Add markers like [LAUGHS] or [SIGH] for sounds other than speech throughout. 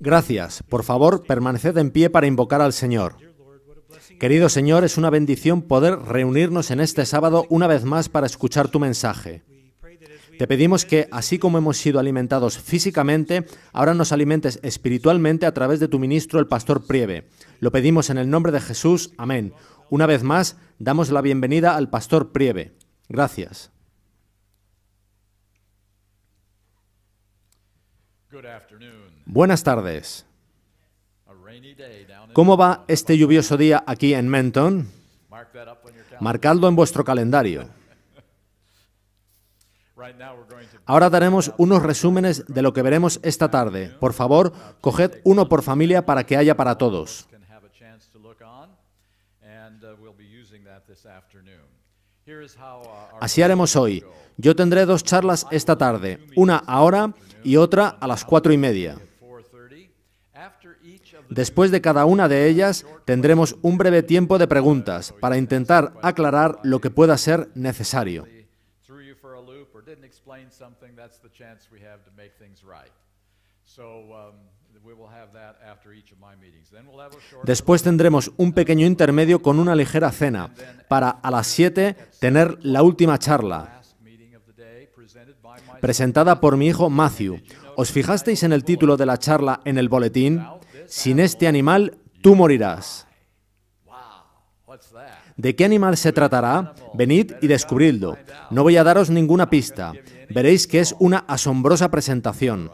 Gracias. Por favor, permaneced en pie para invocar al Señor. Querido Señor, es una bendición poder reunirnos en este sábado una vez más para escuchar tu mensaje. Te pedimos que, así como hemos sido alimentados físicamente, ahora nos alimentes espiritualmente a través de tu ministro, el pastor Prieve. Lo pedimos en el nombre de Jesús. Amén. Una vez más, damos la bienvenida al pastor Prieve. Gracias. Buenas tardes. ¿Cómo va este lluvioso día aquí en Menton? Marcadlo en vuestro calendario. [LAUGHS] Ahora daremos unos resúmenes de lo que veremos esta tarde. Por favor, coged uno por familia para que haya para todos. Uh, uh, Así haremos hoy. Yo tendré dos charlas esta tarde, una ahora y otra a las cuatro y media. Después de cada una de ellas tendremos un breve tiempo de preguntas para intentar aclarar lo que pueda ser necesario. Después tendremos un pequeño intermedio con una ligera cena para a las 7 tener la última charla presentada por mi hijo Matthew. ¿Os fijasteis en el título de la charla en el boletín? Sin este animal tú morirás. ¿De qué animal se tratará? Venid y descubridlo. No voy a daros ninguna pista. Veréis que es una asombrosa presentación.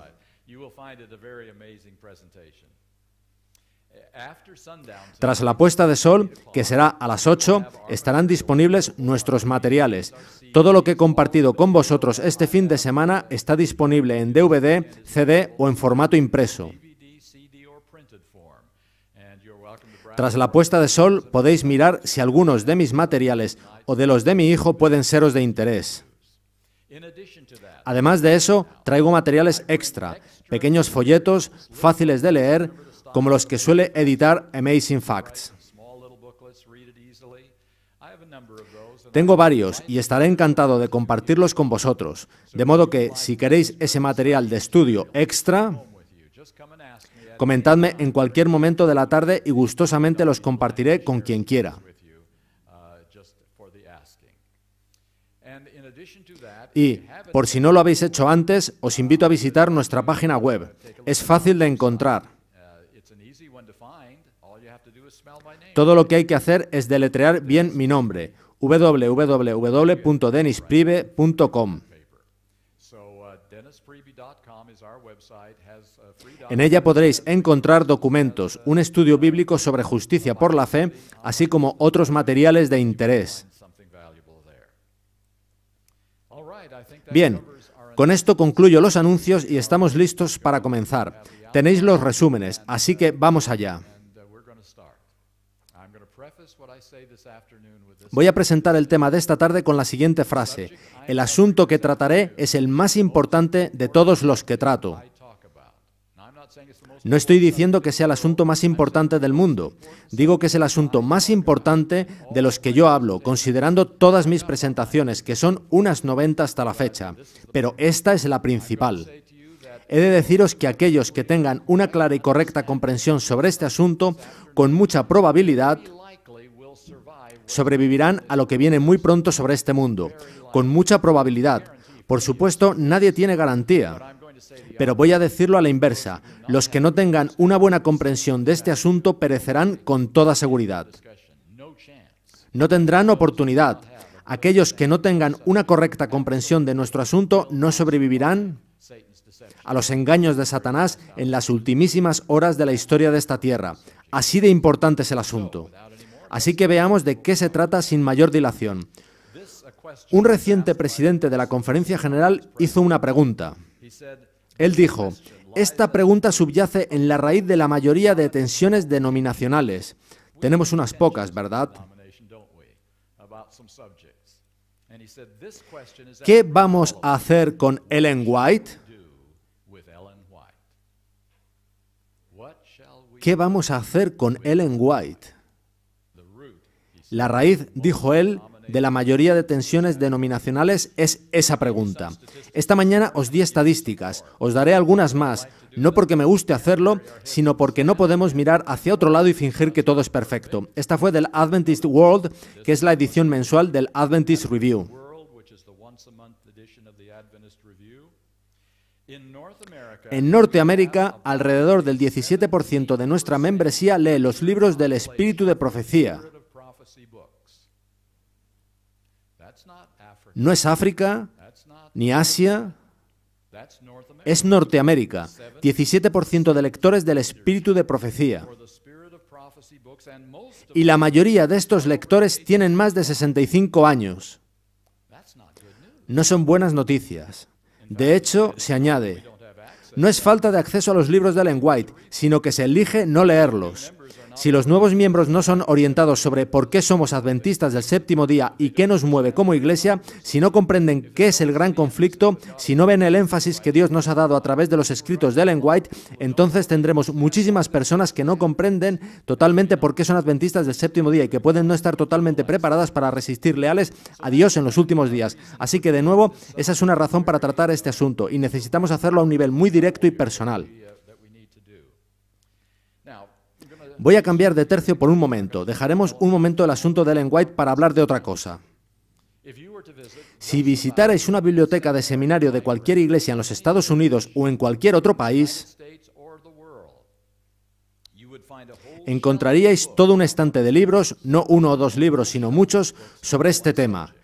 Tras la puesta de sol, que será a las 8, estarán disponibles nuestros materiales. Todo lo que he compartido con vosotros este fin de semana está disponible en DVD, CD o en formato impreso. Tras la puesta de sol podéis mirar si algunos de mis materiales o de los de mi hijo pueden seros de interés. Además de eso, traigo materiales extra, pequeños folletos fáciles de leer, como los que suele editar Amazing Facts. Tengo varios y estaré encantado de compartirlos con vosotros, de modo que si queréis ese material de estudio extra, Comentadme en cualquier momento de la tarde y gustosamente los compartiré con quien quiera. Y, por si no lo habéis hecho antes, os invito a visitar nuestra página web. Es fácil de encontrar. Todo lo que hay que hacer es deletrear bien mi nombre, www.denisprive.com. En ella podréis encontrar documentos, un estudio bíblico sobre justicia por la fe, así como otros materiales de interés. Bien, con esto concluyo los anuncios y estamos listos para comenzar. Tenéis los resúmenes, así que vamos allá. Voy a presentar el tema de esta tarde con la siguiente frase. El asunto que trataré es el más importante de todos los que trato. No estoy diciendo que sea el asunto más importante del mundo, digo que es el asunto más importante de los que yo hablo, considerando todas mis presentaciones, que son unas 90 hasta la fecha, pero esta es la principal. He de deciros que aquellos que tengan una clara y correcta comprensión sobre este asunto, con mucha probabilidad, sobrevivirán a lo que viene muy pronto sobre este mundo, con mucha probabilidad. Por supuesto, nadie tiene garantía. Pero voy a decirlo a la inversa. Los que no tengan una buena comprensión de este asunto perecerán con toda seguridad. No tendrán oportunidad. Aquellos que no tengan una correcta comprensión de nuestro asunto no sobrevivirán a los engaños de Satanás en las ultimísimas horas de la historia de esta tierra. Así de importante es el asunto. Así que veamos de qué se trata sin mayor dilación. Un reciente presidente de la Conferencia General hizo una pregunta. Él dijo, esta pregunta subyace en la raíz de la mayoría de tensiones denominacionales. Tenemos unas pocas, ¿verdad? ¿Qué vamos a hacer con Ellen White? ¿Qué vamos a hacer con Ellen White? La raíz, dijo él, de la mayoría de tensiones denominacionales es esa pregunta. Esta mañana os di estadísticas, os daré algunas más, no porque me guste hacerlo, sino porque no podemos mirar hacia otro lado y fingir que todo es perfecto. Esta fue del Adventist World, que es la edición mensual del Adventist Review. En Norteamérica, alrededor del 17% de nuestra membresía lee los libros del espíritu de profecía. No es África, ni Asia, es Norteamérica. 17% de lectores del espíritu de profecía. Y la mayoría de estos lectores tienen más de 65 años. No son buenas noticias. De hecho, se añade, no es falta de acceso a los libros de Ellen White, sino que se elige no leerlos. Si los nuevos miembros no son orientados sobre por qué somos adventistas del séptimo día y qué nos mueve como iglesia, si no comprenden qué es el gran conflicto, si no ven el énfasis que Dios nos ha dado a través de los escritos de Ellen White, entonces tendremos muchísimas personas que no comprenden totalmente por qué son adventistas del séptimo día y que pueden no estar totalmente preparadas para resistir leales a Dios en los últimos días. Así que, de nuevo, esa es una razón para tratar este asunto y necesitamos hacerlo a un nivel muy directo y personal. Voy a cambiar de tercio por un momento. Dejaremos un momento el asunto de Ellen White para hablar de otra cosa. Si visitarais una biblioteca de seminario de cualquier iglesia en los Estados Unidos o en cualquier otro país, encontraríais todo un estante de libros, no uno o dos libros, sino muchos, sobre este tema,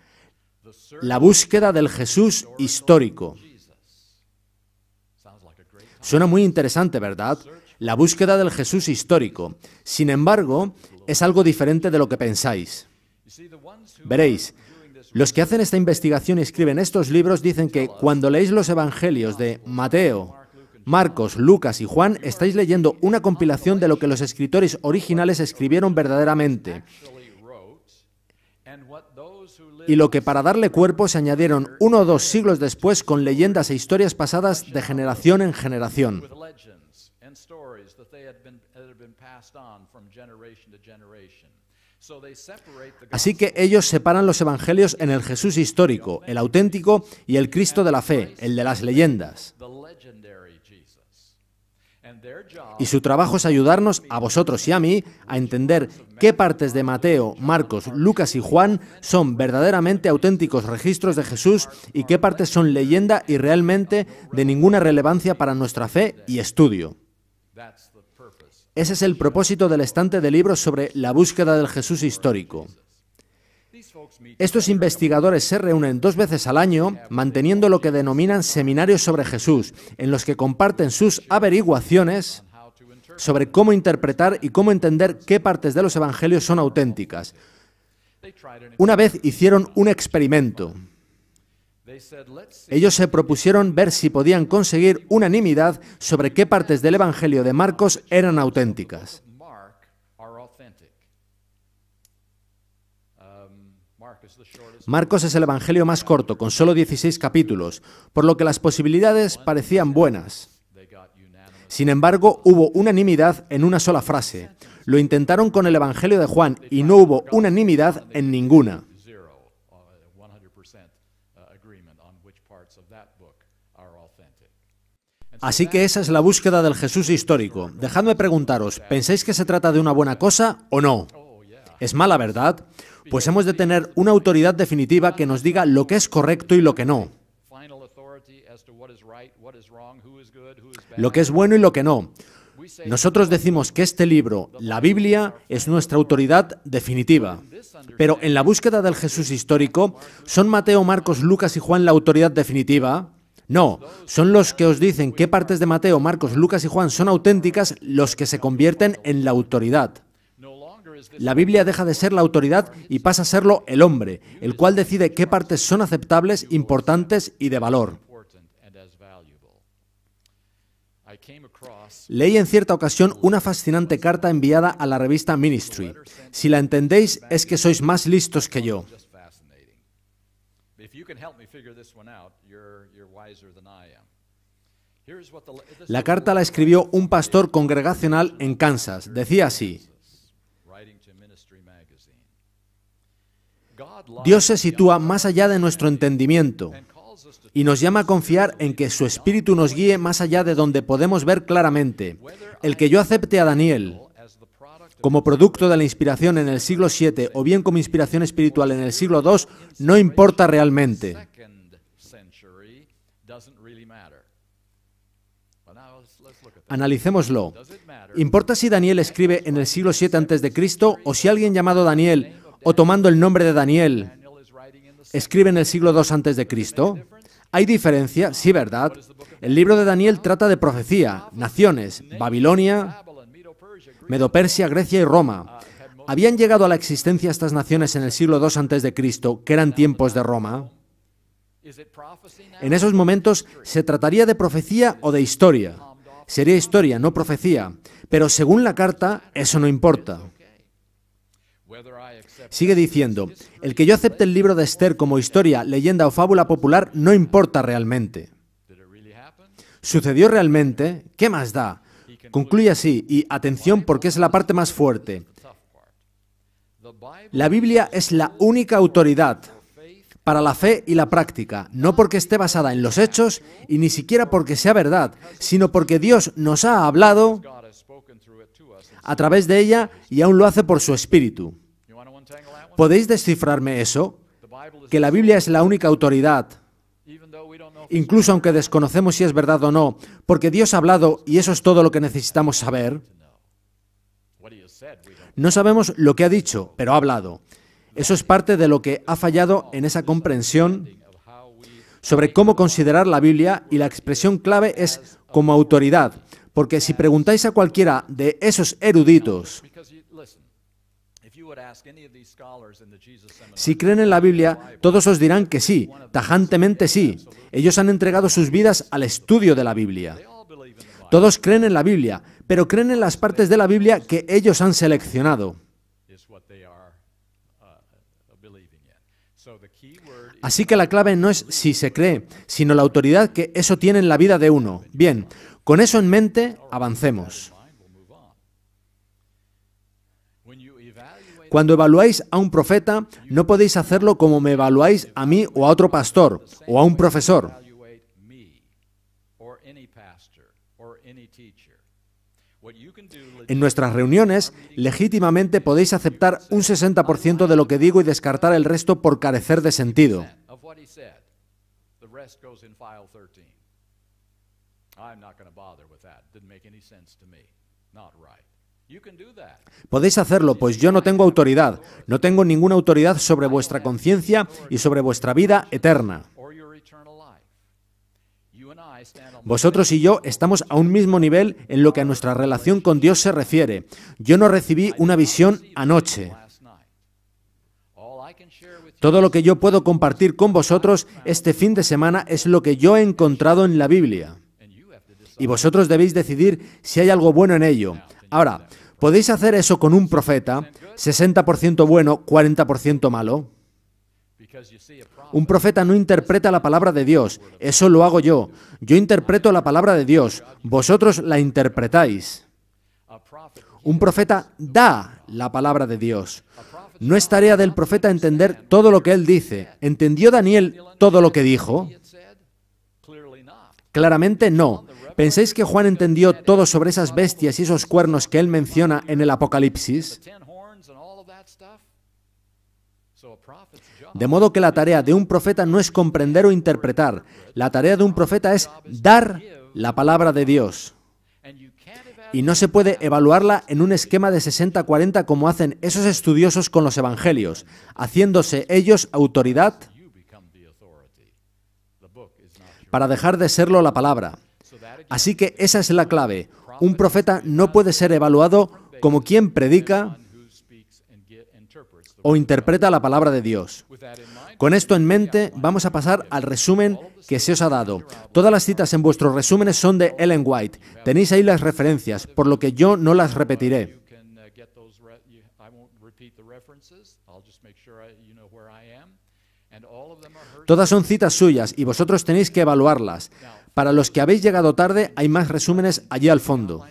la búsqueda del Jesús histórico. Suena muy interesante, ¿verdad? la búsqueda del Jesús histórico. Sin embargo, es algo diferente de lo que pensáis. Veréis, los que hacen esta investigación y escriben estos libros dicen que cuando leéis los evangelios de Mateo, Marcos, Lucas y Juan, estáis leyendo una compilación de lo que los escritores originales escribieron verdaderamente y lo que para darle cuerpo se añadieron uno o dos siglos después con leyendas e historias pasadas de generación en generación. Así que ellos separan los evangelios en el Jesús histórico, el auténtico, y el Cristo de la fe, el de las leyendas. Y su trabajo es ayudarnos, a vosotros y a mí, a entender qué partes de Mateo, Marcos, Lucas y Juan son verdaderamente auténticos registros de Jesús y qué partes son leyenda y realmente de ninguna relevancia para nuestra fe y estudio. Ese es el propósito del estante de libros sobre la búsqueda del Jesús histórico. Estos investigadores se reúnen dos veces al año manteniendo lo que denominan seminarios sobre Jesús, en los que comparten sus averiguaciones sobre cómo interpretar y cómo entender qué partes de los evangelios son auténticas. Una vez hicieron un experimento. Ellos se propusieron ver si podían conseguir unanimidad sobre qué partes del Evangelio de Marcos eran auténticas. Marcos es el Evangelio más corto, con solo 16 capítulos, por lo que las posibilidades parecían buenas. Sin embargo, hubo unanimidad en una sola frase. Lo intentaron con el Evangelio de Juan y no hubo unanimidad en ninguna. Así que esa es la búsqueda del Jesús histórico. Dejadme preguntaros, ¿pensáis que se trata de una buena cosa o no? Es mala, ¿verdad? Pues hemos de tener una autoridad definitiva que nos diga lo que es correcto y lo que no. Lo que es bueno y lo que no. Nosotros decimos que este libro, la Biblia, es nuestra autoridad definitiva. Pero en la búsqueda del Jesús histórico, ¿son Mateo, Marcos, Lucas y Juan la autoridad definitiva? No, son los que os dicen qué partes de Mateo, Marcos, Lucas y Juan son auténticas los que se convierten en la autoridad. La Biblia deja de ser la autoridad y pasa a serlo el hombre, el cual decide qué partes son aceptables, importantes y de valor. Leí en cierta ocasión una fascinante carta enviada a la revista Ministry. Si la entendéis es que sois más listos que yo. La carta la escribió un pastor congregacional en Kansas. Decía así, Dios se sitúa más allá de nuestro entendimiento y nos llama a confiar en que su espíritu nos guíe más allá de donde podemos ver claramente. El que yo acepte a Daniel, como producto de la inspiración en el siglo VII o bien como inspiración espiritual en el siglo II, no importa realmente. Analicémoslo. ¿Importa si Daniel escribe en el siglo VII a.C. o si alguien llamado Daniel o tomando el nombre de Daniel escribe en el siglo II a.C.? ¿Hay diferencia? Sí, ¿verdad? El libro de Daniel trata de profecía, naciones, Babilonia, Medopersia, Grecia y Roma. ¿Habían llegado a la existencia estas naciones en el siglo II a.C., que eran tiempos de Roma? En esos momentos se trataría de profecía o de historia. Sería historia, no profecía. Pero según la carta, eso no importa. Sigue diciendo, el que yo acepte el libro de Esther como historia, leyenda o fábula popular no importa realmente. ¿Sucedió realmente? ¿Qué más da? Concluye así, y atención porque es la parte más fuerte. La Biblia es la única autoridad para la fe y la práctica, no porque esté basada en los hechos y ni siquiera porque sea verdad, sino porque Dios nos ha hablado a través de ella y aún lo hace por su espíritu. ¿Podéis descifrarme eso? Que la Biblia es la única autoridad incluso aunque desconocemos si es verdad o no, porque Dios ha hablado y eso es todo lo que necesitamos saber. No sabemos lo que ha dicho, pero ha hablado. Eso es parte de lo que ha fallado en esa comprensión sobre cómo considerar la Biblia y la expresión clave es como autoridad, porque si preguntáis a cualquiera de esos eruditos si creen en la Biblia, todos os dirán que sí, tajantemente sí. Ellos han entregado sus vidas al estudio de la Biblia. Todos creen en la Biblia, pero creen en las partes de la Biblia que ellos han seleccionado. Así que la clave no es si se cree, sino la autoridad que eso tiene en la vida de uno. Bien, con eso en mente, avancemos. Cuando evaluáis a un profeta, no podéis hacerlo como me evaluáis a mí o a otro pastor o a un profesor. En nuestras reuniones, legítimamente podéis aceptar un 60% de lo que digo y descartar el resto por carecer de sentido. Podéis hacerlo, pues yo no tengo autoridad, no tengo ninguna autoridad sobre vuestra conciencia y sobre vuestra vida eterna. Vosotros y yo estamos a un mismo nivel en lo que a nuestra relación con Dios se refiere. Yo no recibí una visión anoche. Todo lo que yo puedo compartir con vosotros este fin de semana es lo que yo he encontrado en la Biblia. Y vosotros debéis decidir si hay algo bueno en ello. Ahora, Podéis hacer eso con un profeta, 60% bueno, 40% malo. Un profeta no interpreta la palabra de Dios, eso lo hago yo. Yo interpreto la palabra de Dios, vosotros la interpretáis. Un profeta da la palabra de Dios. No es tarea del profeta entender todo lo que él dice. ¿Entendió Daniel todo lo que dijo? Claramente no. ¿Pensáis que Juan entendió todo sobre esas bestias y esos cuernos que él menciona en el Apocalipsis? De modo que la tarea de un profeta no es comprender o interpretar, la tarea de un profeta es dar la palabra de Dios. Y no se puede evaluarla en un esquema de 60-40 como hacen esos estudiosos con los evangelios, haciéndose ellos autoridad para dejar de serlo la palabra. Así que esa es la clave. Un profeta no puede ser evaluado como quien predica o interpreta la palabra de Dios. Con esto en mente, vamos a pasar al resumen que se os ha dado. Todas las citas en vuestros resúmenes son de Ellen White. Tenéis ahí las referencias, por lo que yo no las repetiré. Todas son citas suyas y vosotros tenéis que evaluarlas. Para los que habéis llegado tarde, hay más resúmenes allí al fondo.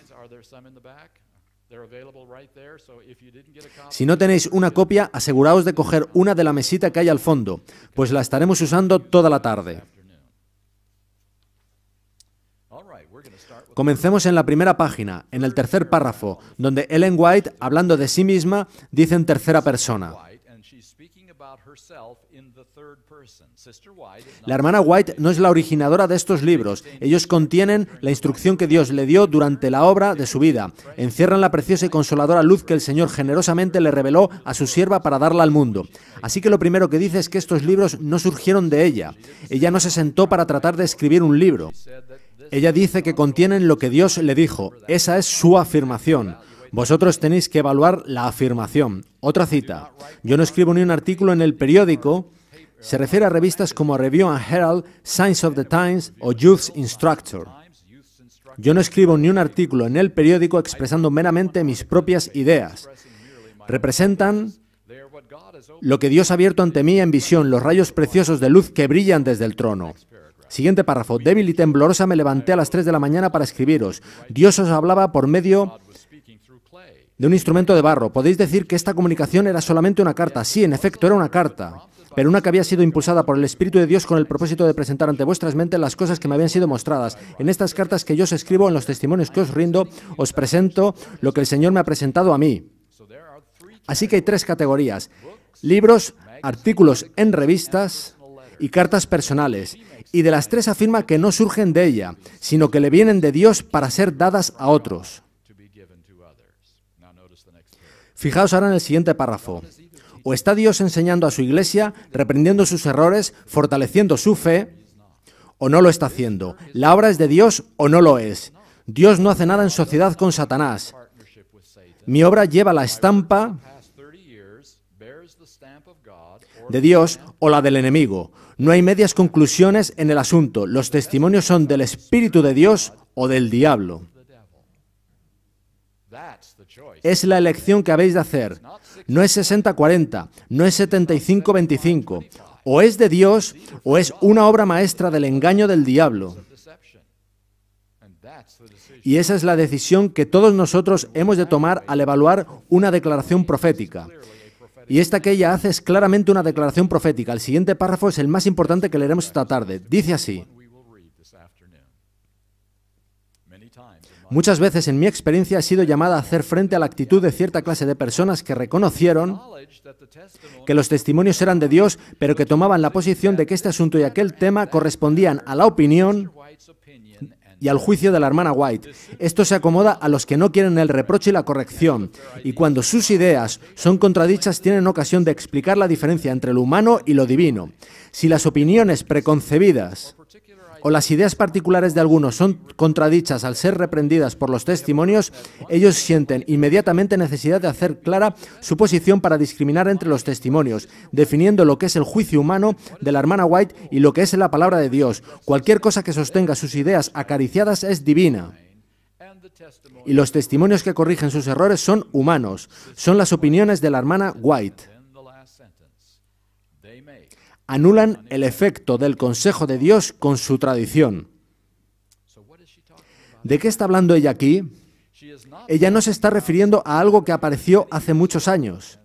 Si no tenéis una copia, aseguraos de coger una de la mesita que hay al fondo, pues la estaremos usando toda la tarde. Comencemos en la primera página, en el tercer párrafo, donde Ellen White, hablando de sí misma, dice en tercera persona. La hermana White no es la originadora de estos libros. Ellos contienen la instrucción que Dios le dio durante la obra de su vida. Encierran la preciosa y consoladora luz que el Señor generosamente le reveló a su sierva para darla al mundo. Así que lo primero que dice es que estos libros no surgieron de ella. Ella no se sentó para tratar de escribir un libro. Ella dice que contienen lo que Dios le dijo. Esa es su afirmación. Vosotros tenéis que evaluar la afirmación. Otra cita. Yo no escribo ni un artículo en el periódico. Se refiere a revistas como Review and Herald, Science of the Times o Youth Instructor. Yo no escribo ni un artículo en el periódico expresando meramente mis propias ideas. Representan lo que Dios ha abierto ante mí en visión, los rayos preciosos de luz que brillan desde el trono. Siguiente párrafo. Débil y temblorosa me levanté a las 3 de la mañana para escribiros. Dios os hablaba por medio de un instrumento de barro. Podéis decir que esta comunicación era solamente una carta. Sí, en efecto, era una carta, pero una que había sido impulsada por el Espíritu de Dios con el propósito de presentar ante vuestras mentes las cosas que me habían sido mostradas. En estas cartas que yo os escribo, en los testimonios que os rindo, os presento lo que el Señor me ha presentado a mí. Así que hay tres categorías. Libros, artículos en revistas y cartas personales. Y de las tres afirma que no surgen de ella, sino que le vienen de Dios para ser dadas a otros. Fijaos ahora en el siguiente párrafo. O está Dios enseñando a su iglesia, reprendiendo sus errores, fortaleciendo su fe, o no lo está haciendo. La obra es de Dios o no lo es. Dios no hace nada en sociedad con Satanás. Mi obra lleva la estampa de Dios o la del enemigo. No hay medias conclusiones en el asunto. Los testimonios son del Espíritu de Dios o del diablo. Es la elección que habéis de hacer. No es 60-40, no es 75-25. O es de Dios o es una obra maestra del engaño del diablo. Y esa es la decisión que todos nosotros hemos de tomar al evaluar una declaración profética. Y esta que ella hace es claramente una declaración profética. El siguiente párrafo es el más importante que leeremos esta tarde. Dice así, Muchas veces en mi experiencia he sido llamada a hacer frente a la actitud de cierta clase de personas que reconocieron que los testimonios eran de Dios, pero que tomaban la posición de que este asunto y aquel tema correspondían a la opinión y al juicio de la hermana White. Esto se acomoda a los que no quieren el reproche y la corrección, y cuando sus ideas son contradichas tienen ocasión de explicar la diferencia entre lo humano y lo divino. Si las opiniones preconcebidas o las ideas particulares de algunos son contradichas al ser reprendidas por los testimonios, ellos sienten inmediatamente necesidad de hacer clara su posición para discriminar entre los testimonios, definiendo lo que es el juicio humano de la hermana White y lo que es la palabra de Dios. Cualquier cosa que sostenga sus ideas acariciadas es divina. Y los testimonios que corrigen sus errores son humanos, son las opiniones de la hermana White anulan el efecto del consejo de Dios con su tradición. ¿De qué está hablando ella aquí? Ella no se está refiriendo a algo que apareció hace muchos años.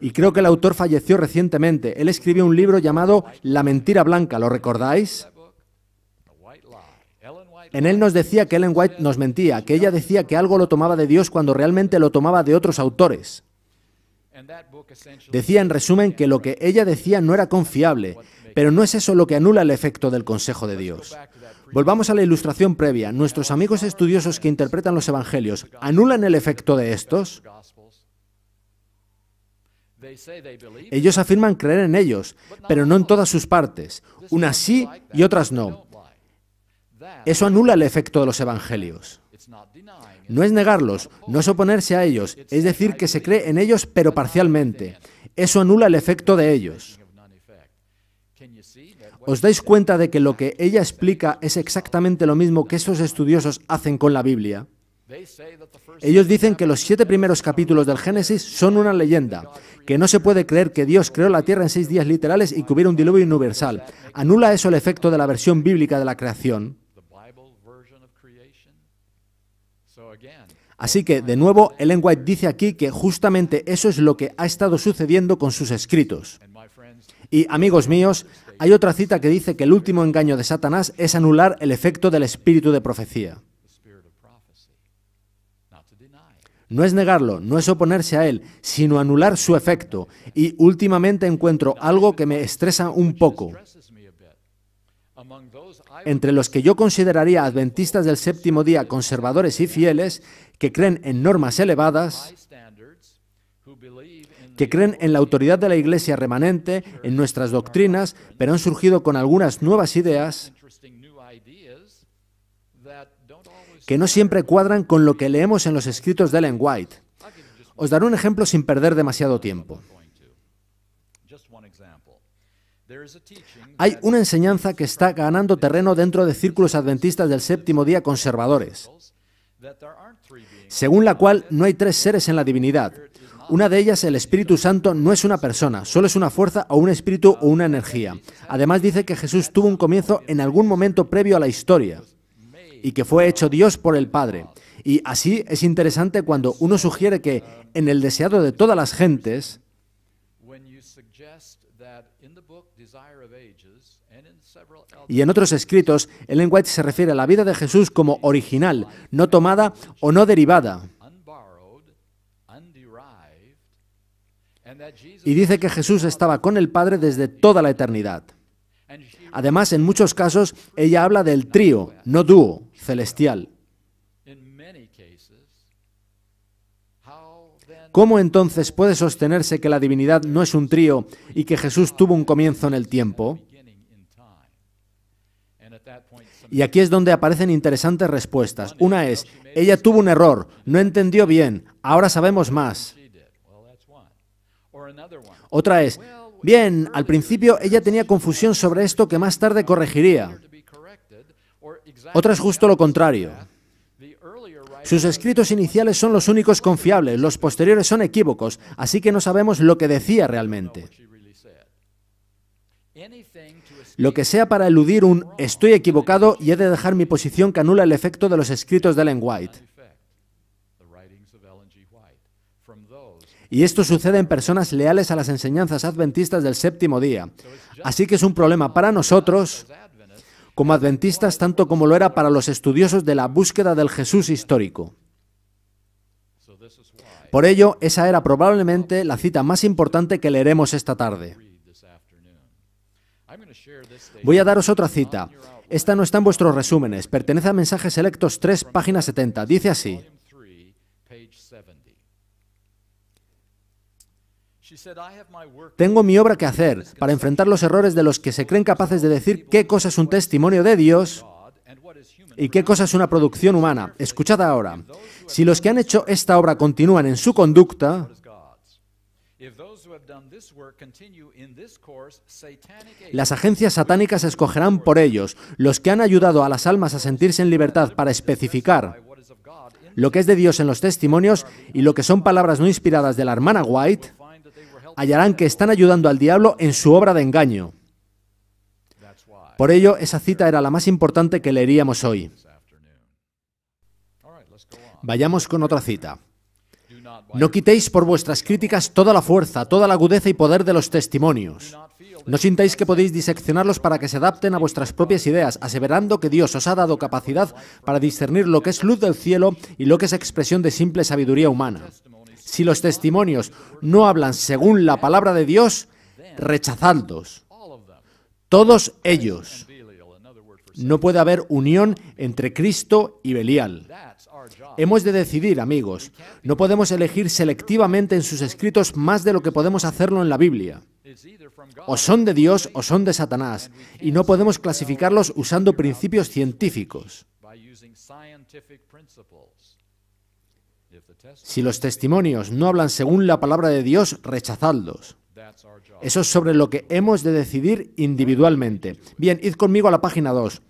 Y creo que el autor falleció recientemente. Él escribió un libro llamado La mentira blanca, ¿lo recordáis? En él nos decía que Ellen White nos mentía, que ella decía que algo lo tomaba de Dios cuando realmente lo tomaba de otros autores. Decía en resumen que lo que ella decía no era confiable, pero no es eso lo que anula el efecto del consejo de Dios. Volvamos a la ilustración previa. ¿Nuestros amigos estudiosos que interpretan los evangelios anulan el efecto de estos? Ellos afirman creer en ellos, pero no en todas sus partes, unas sí y otras no. Eso anula el efecto de los evangelios. No es negarlos, no es oponerse a ellos, es decir, que se cree en ellos pero parcialmente. Eso anula el efecto de ellos. ¿Os dais cuenta de que lo que ella explica es exactamente lo mismo que estos estudiosos hacen con la Biblia? Ellos dicen que los siete primeros capítulos del Génesis son una leyenda, que no se puede creer que Dios creó la tierra en seis días literales y que hubiera un diluvio universal. ¿Anula eso el efecto de la versión bíblica de la creación? Así que, de nuevo, Ellen White dice aquí que justamente eso es lo que ha estado sucediendo con sus escritos. Y, amigos míos, hay otra cita que dice que el último engaño de Satanás es anular el efecto del espíritu de profecía. No es negarlo, no es oponerse a él, sino anular su efecto. Y últimamente encuentro algo que me estresa un poco. Entre los que yo consideraría adventistas del séptimo día conservadores y fieles, que creen en normas elevadas, que creen en la autoridad de la Iglesia remanente, en nuestras doctrinas, pero han surgido con algunas nuevas ideas que no siempre cuadran con lo que leemos en los escritos de Ellen White. Os daré un ejemplo sin perder demasiado tiempo. Hay una enseñanza que está ganando terreno dentro de círculos adventistas del séptimo día conservadores según la cual no hay tres seres en la divinidad. Una de ellas, el Espíritu Santo, no es una persona, solo es una fuerza o un espíritu o una energía. Además dice que Jesús tuvo un comienzo en algún momento previo a la historia y que fue hecho Dios por el Padre. Y así es interesante cuando uno sugiere que en el deseado de todas las gentes, Y en otros escritos, Ellen White se refiere a la vida de Jesús como original, no tomada o no derivada. Y dice que Jesús estaba con el Padre desde toda la eternidad. Además, en muchos casos, ella habla del trío, no dúo, celestial. ¿Cómo entonces puede sostenerse que la divinidad no es un trío y que Jesús tuvo un comienzo en el tiempo? Y aquí es donde aparecen interesantes respuestas. Una es, ella tuvo un error, no entendió bien, ahora sabemos más. Otra es, bien, al principio ella tenía confusión sobre esto que más tarde corregiría. Otra es justo lo contrario. Sus escritos iniciales son los únicos confiables, los posteriores son equívocos, así que no sabemos lo que decía realmente lo que sea para eludir un estoy equivocado y he de dejar mi posición que anula el efecto de los escritos de Ellen White. Y esto sucede en personas leales a las enseñanzas adventistas del séptimo día. Así que es un problema para nosotros, como adventistas, tanto como lo era para los estudiosos de la búsqueda del Jesús histórico. Por ello, esa era probablemente la cita más importante que leeremos esta tarde. Voy a daros otra cita. Esta no está en vuestros resúmenes, pertenece a Mensajes Selectos 3, página 70. Dice así. Tengo mi obra que hacer para enfrentar los errores de los que se creen capaces de decir qué cosa es un testimonio de Dios y qué cosa es una producción humana. Escuchad ahora, si los que han hecho esta obra continúan en su conducta, las agencias satánicas escogerán por ellos los que han ayudado a las almas a sentirse en libertad para especificar lo que es de Dios en los testimonios y lo que son palabras no inspiradas de la hermana White, hallarán que están ayudando al diablo en su obra de engaño. Por ello, esa cita era la más importante que leeríamos hoy. Vayamos con otra cita. No quitéis por vuestras críticas toda la fuerza, toda la agudeza y poder de los testimonios. No sintáis que podéis diseccionarlos para que se adapten a vuestras propias ideas, aseverando que Dios os ha dado capacidad para discernir lo que es luz del cielo y lo que es expresión de simple sabiduría humana. Si los testimonios no hablan según la palabra de Dios, rechazadlos. Todos ellos. No puede haber unión entre Cristo y Belial. Hemos de decidir, amigos. No podemos elegir selectivamente en sus escritos más de lo que podemos hacerlo en la Biblia. O son de Dios o son de Satanás, y no podemos clasificarlos usando principios científicos. Si los testimonios no hablan según la palabra de Dios, rechazadlos. Eso es sobre lo que hemos de decidir individualmente. Bien, id conmigo a la página 2.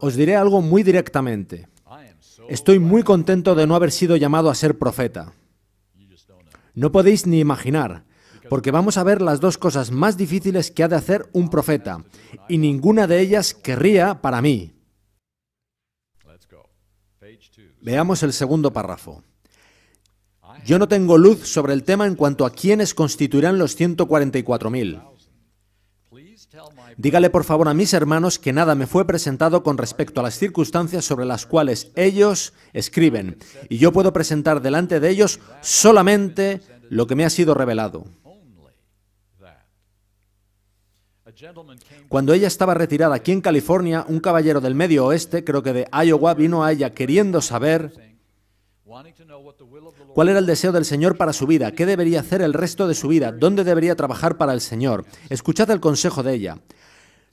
Os diré algo muy directamente. Estoy muy contento de no haber sido llamado a ser profeta. No podéis ni imaginar, porque vamos a ver las dos cosas más difíciles que ha de hacer un profeta, y ninguna de ellas querría para mí. Veamos el segundo párrafo. Yo no tengo luz sobre el tema en cuanto a quiénes constituirán los 144.000. Dígale por favor a mis hermanos que nada me fue presentado con respecto a las circunstancias sobre las cuales ellos escriben, y yo puedo presentar delante de ellos solamente lo que me ha sido revelado. Cuando ella estaba retirada aquí en California, un caballero del Medio Oeste, creo que de Iowa, vino a ella queriendo saber ¿Cuál era el deseo del Señor para su vida? ¿Qué debería hacer el resto de su vida? ¿Dónde debería trabajar para el Señor? Escuchad el consejo de ella.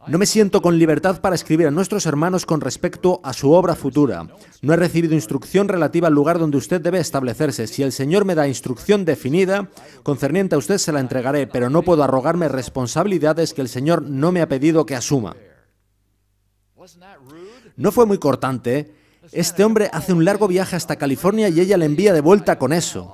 No me siento con libertad para escribir a nuestros hermanos con respecto a su obra futura. No he recibido instrucción relativa al lugar donde usted debe establecerse. Si el Señor me da instrucción definida, concerniente a usted se la entregaré, pero no puedo arrogarme responsabilidades que el Señor no me ha pedido que asuma. ¿No fue muy cortante este hombre hace un largo viaje hasta California y ella le envía de vuelta con eso.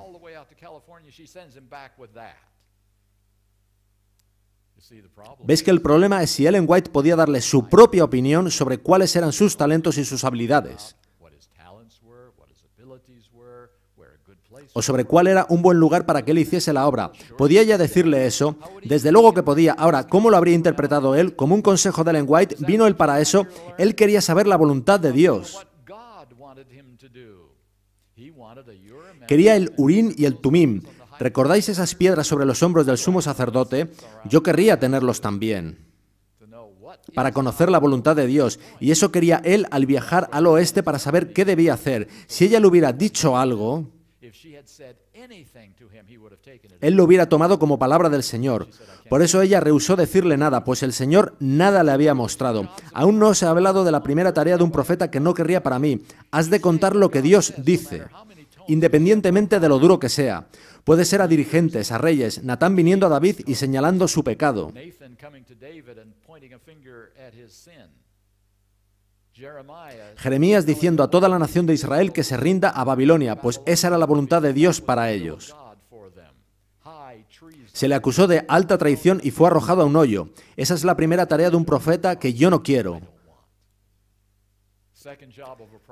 ¿Veis que el problema es si Ellen White podía darle su propia opinión sobre cuáles eran sus talentos y sus habilidades? Uh, o sobre cuál era un buen lugar para que él hiciese la obra. ¿Podía ella decirle eso? Desde luego que podía. Ahora, ¿cómo lo habría interpretado él? Como un consejo de Ellen White, vino él para eso. Él quería saber la voluntad de Dios. Quería el urín y el Tumim. ¿Recordáis esas piedras sobre los hombros del sumo sacerdote? Yo querría tenerlos también para conocer la voluntad de Dios, y eso quería él al viajar al oeste para saber qué debía hacer. Si ella le hubiera dicho algo, él lo hubiera tomado como palabra del Señor. Por eso ella rehusó decirle nada, pues el Señor nada le había mostrado. Aún no se ha hablado de la primera tarea de un profeta que no querría para mí. Has de contar lo que Dios dice independientemente de lo duro que sea. Puede ser a dirigentes, a reyes, Natán viniendo a David y señalando su pecado. Jeremías diciendo a toda la nación de Israel que se rinda a Babilonia, pues esa era la voluntad de Dios para ellos. Se le acusó de alta traición y fue arrojado a un hoyo. Esa es la primera tarea de un profeta que yo no quiero.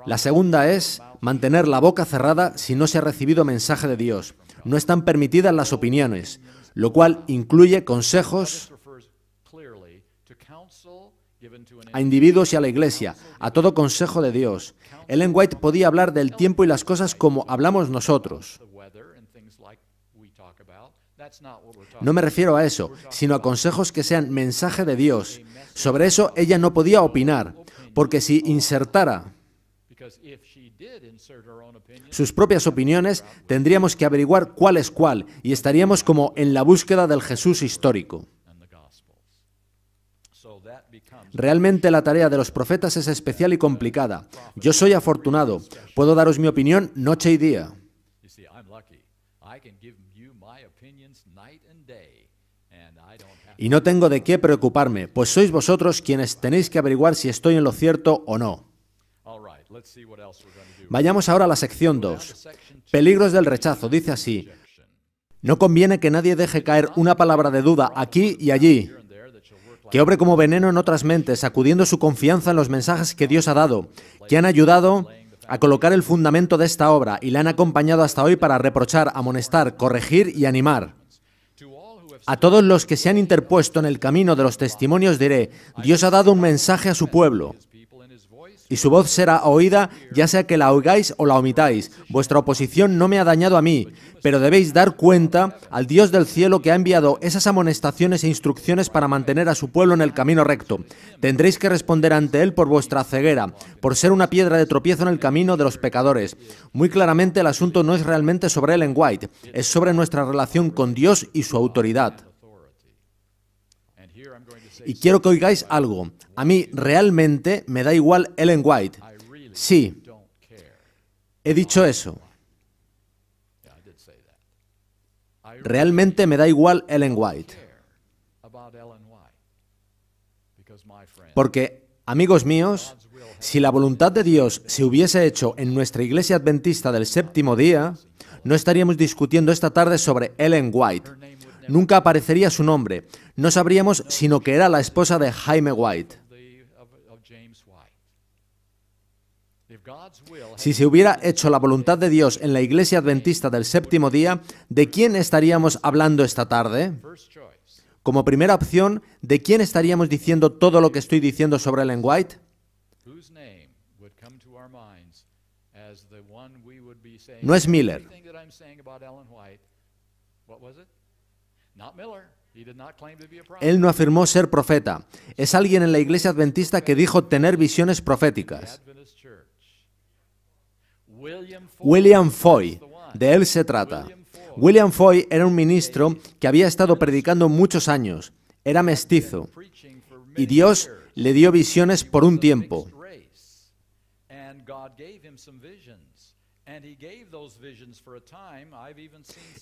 La segunda es mantener la boca cerrada si no se ha recibido mensaje de Dios. No están permitidas las opiniones, lo cual incluye consejos a individuos y a la iglesia, a todo consejo de Dios. Ellen White podía hablar del tiempo y las cosas como hablamos nosotros. No me refiero a eso, sino a consejos que sean mensaje de Dios. Sobre eso ella no podía opinar, porque si insertara sus propias opiniones, tendríamos que averiguar cuál es cuál y estaríamos como en la búsqueda del Jesús histórico. Realmente la tarea de los profetas es especial y complicada. Yo soy afortunado. Puedo daros mi opinión noche y día. y no tengo de qué preocuparme, pues sois vosotros quienes tenéis que averiguar si estoy en lo cierto o no. Vayamos ahora a la sección 2. Peligros del rechazo, dice así. No conviene que nadie deje caer una palabra de duda aquí y allí, que obre como veneno en otras mentes, sacudiendo su confianza en los mensajes que Dios ha dado, que han ayudado a colocar el fundamento de esta obra y la han acompañado hasta hoy para reprochar, amonestar, corregir y animar. A todos los que se han interpuesto en el camino de los testimonios diré, Dios ha dado un mensaje a su pueblo y su voz será oída ya sea que la oigáis o la omitáis. Vuestra oposición no me ha dañado a mí, pero debéis dar cuenta al Dios del cielo que ha enviado esas amonestaciones e instrucciones para mantener a su pueblo en el camino recto. Tendréis que responder ante él por vuestra ceguera, por ser una piedra de tropiezo en el camino de los pecadores. Muy claramente el asunto no es realmente sobre Ellen White, es sobre nuestra relación con Dios y su autoridad. Y quiero que oigáis algo. A mí realmente me da igual Ellen White. Sí, he dicho eso. Realmente me da igual Ellen White. Porque, amigos míos, si la voluntad de Dios se hubiese hecho en nuestra iglesia adventista del séptimo día, no estaríamos discutiendo esta tarde sobre Ellen White nunca aparecería su nombre. No sabríamos sino que era la esposa de Jaime White. Si se hubiera hecho la voluntad de Dios en la Iglesia Adventista del séptimo día, ¿de quién estaríamos hablando esta tarde? Como primera opción, ¿de quién estaríamos diciendo todo lo que estoy diciendo sobre Ellen White? No es Miller. Él no afirmó ser profeta. Es alguien en la iglesia adventista que dijo tener visiones proféticas. William Foy, de él se trata. William Foy era un ministro que había estado predicando muchos años, era mestizo, y Dios le dio visiones por un tiempo.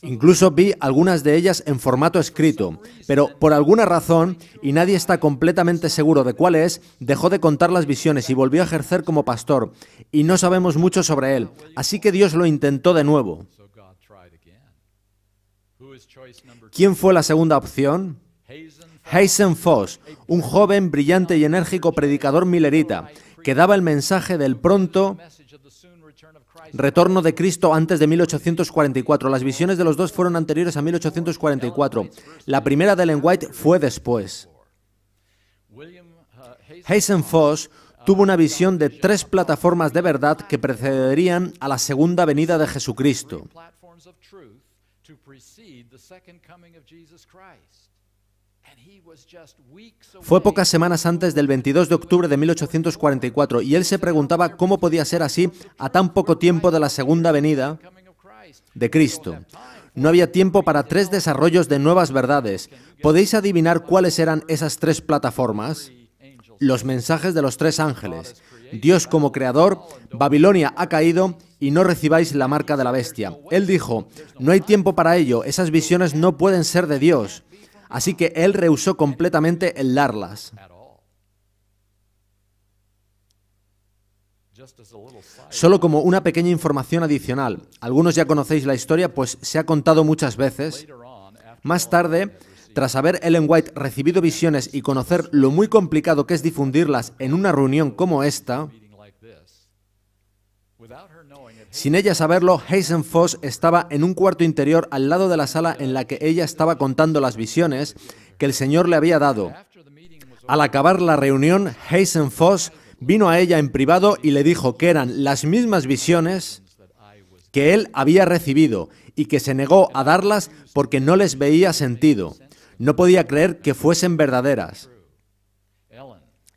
Incluso vi algunas de ellas en formato escrito, pero por alguna razón, y nadie está completamente seguro de cuál es, dejó de contar las visiones y volvió a ejercer como pastor, y no sabemos mucho sobre él, así que Dios lo intentó de nuevo. ¿Quién fue la segunda opción? Hazen Foss, un joven brillante y enérgico predicador milerita, que daba el mensaje del pronto Retorno de Cristo antes de 1844. Las visiones de los dos fueron anteriores a 1844. La primera de Ellen White fue después. Hazen Foss tuvo una visión de tres plataformas de verdad que precederían a la segunda venida de Jesucristo. Fue pocas semanas antes del 22 de octubre de 1844 y él se preguntaba cómo podía ser así a tan poco tiempo de la segunda venida de Cristo. No había tiempo para tres desarrollos de nuevas verdades. ¿Podéis adivinar cuáles eran esas tres plataformas? Los mensajes de los tres ángeles. Dios como creador, Babilonia ha caído y no recibáis la marca de la bestia. Él dijo, no hay tiempo para ello, esas visiones no pueden ser de Dios. Así que él rehusó completamente el darlas. Solo como una pequeña información adicional, algunos ya conocéis la historia, pues se ha contado muchas veces. Más tarde, tras haber Ellen White recibido visiones y conocer lo muy complicado que es difundirlas en una reunión como esta, sin ella saberlo, Hazen Foss estaba en un cuarto interior al lado de la sala en la que ella estaba contando las visiones que el Señor le había dado. Al acabar la reunión, Hazen Foss vino a ella en privado y le dijo que eran las mismas visiones que él había recibido y que se negó a darlas porque no les veía sentido. No podía creer que fuesen verdaderas.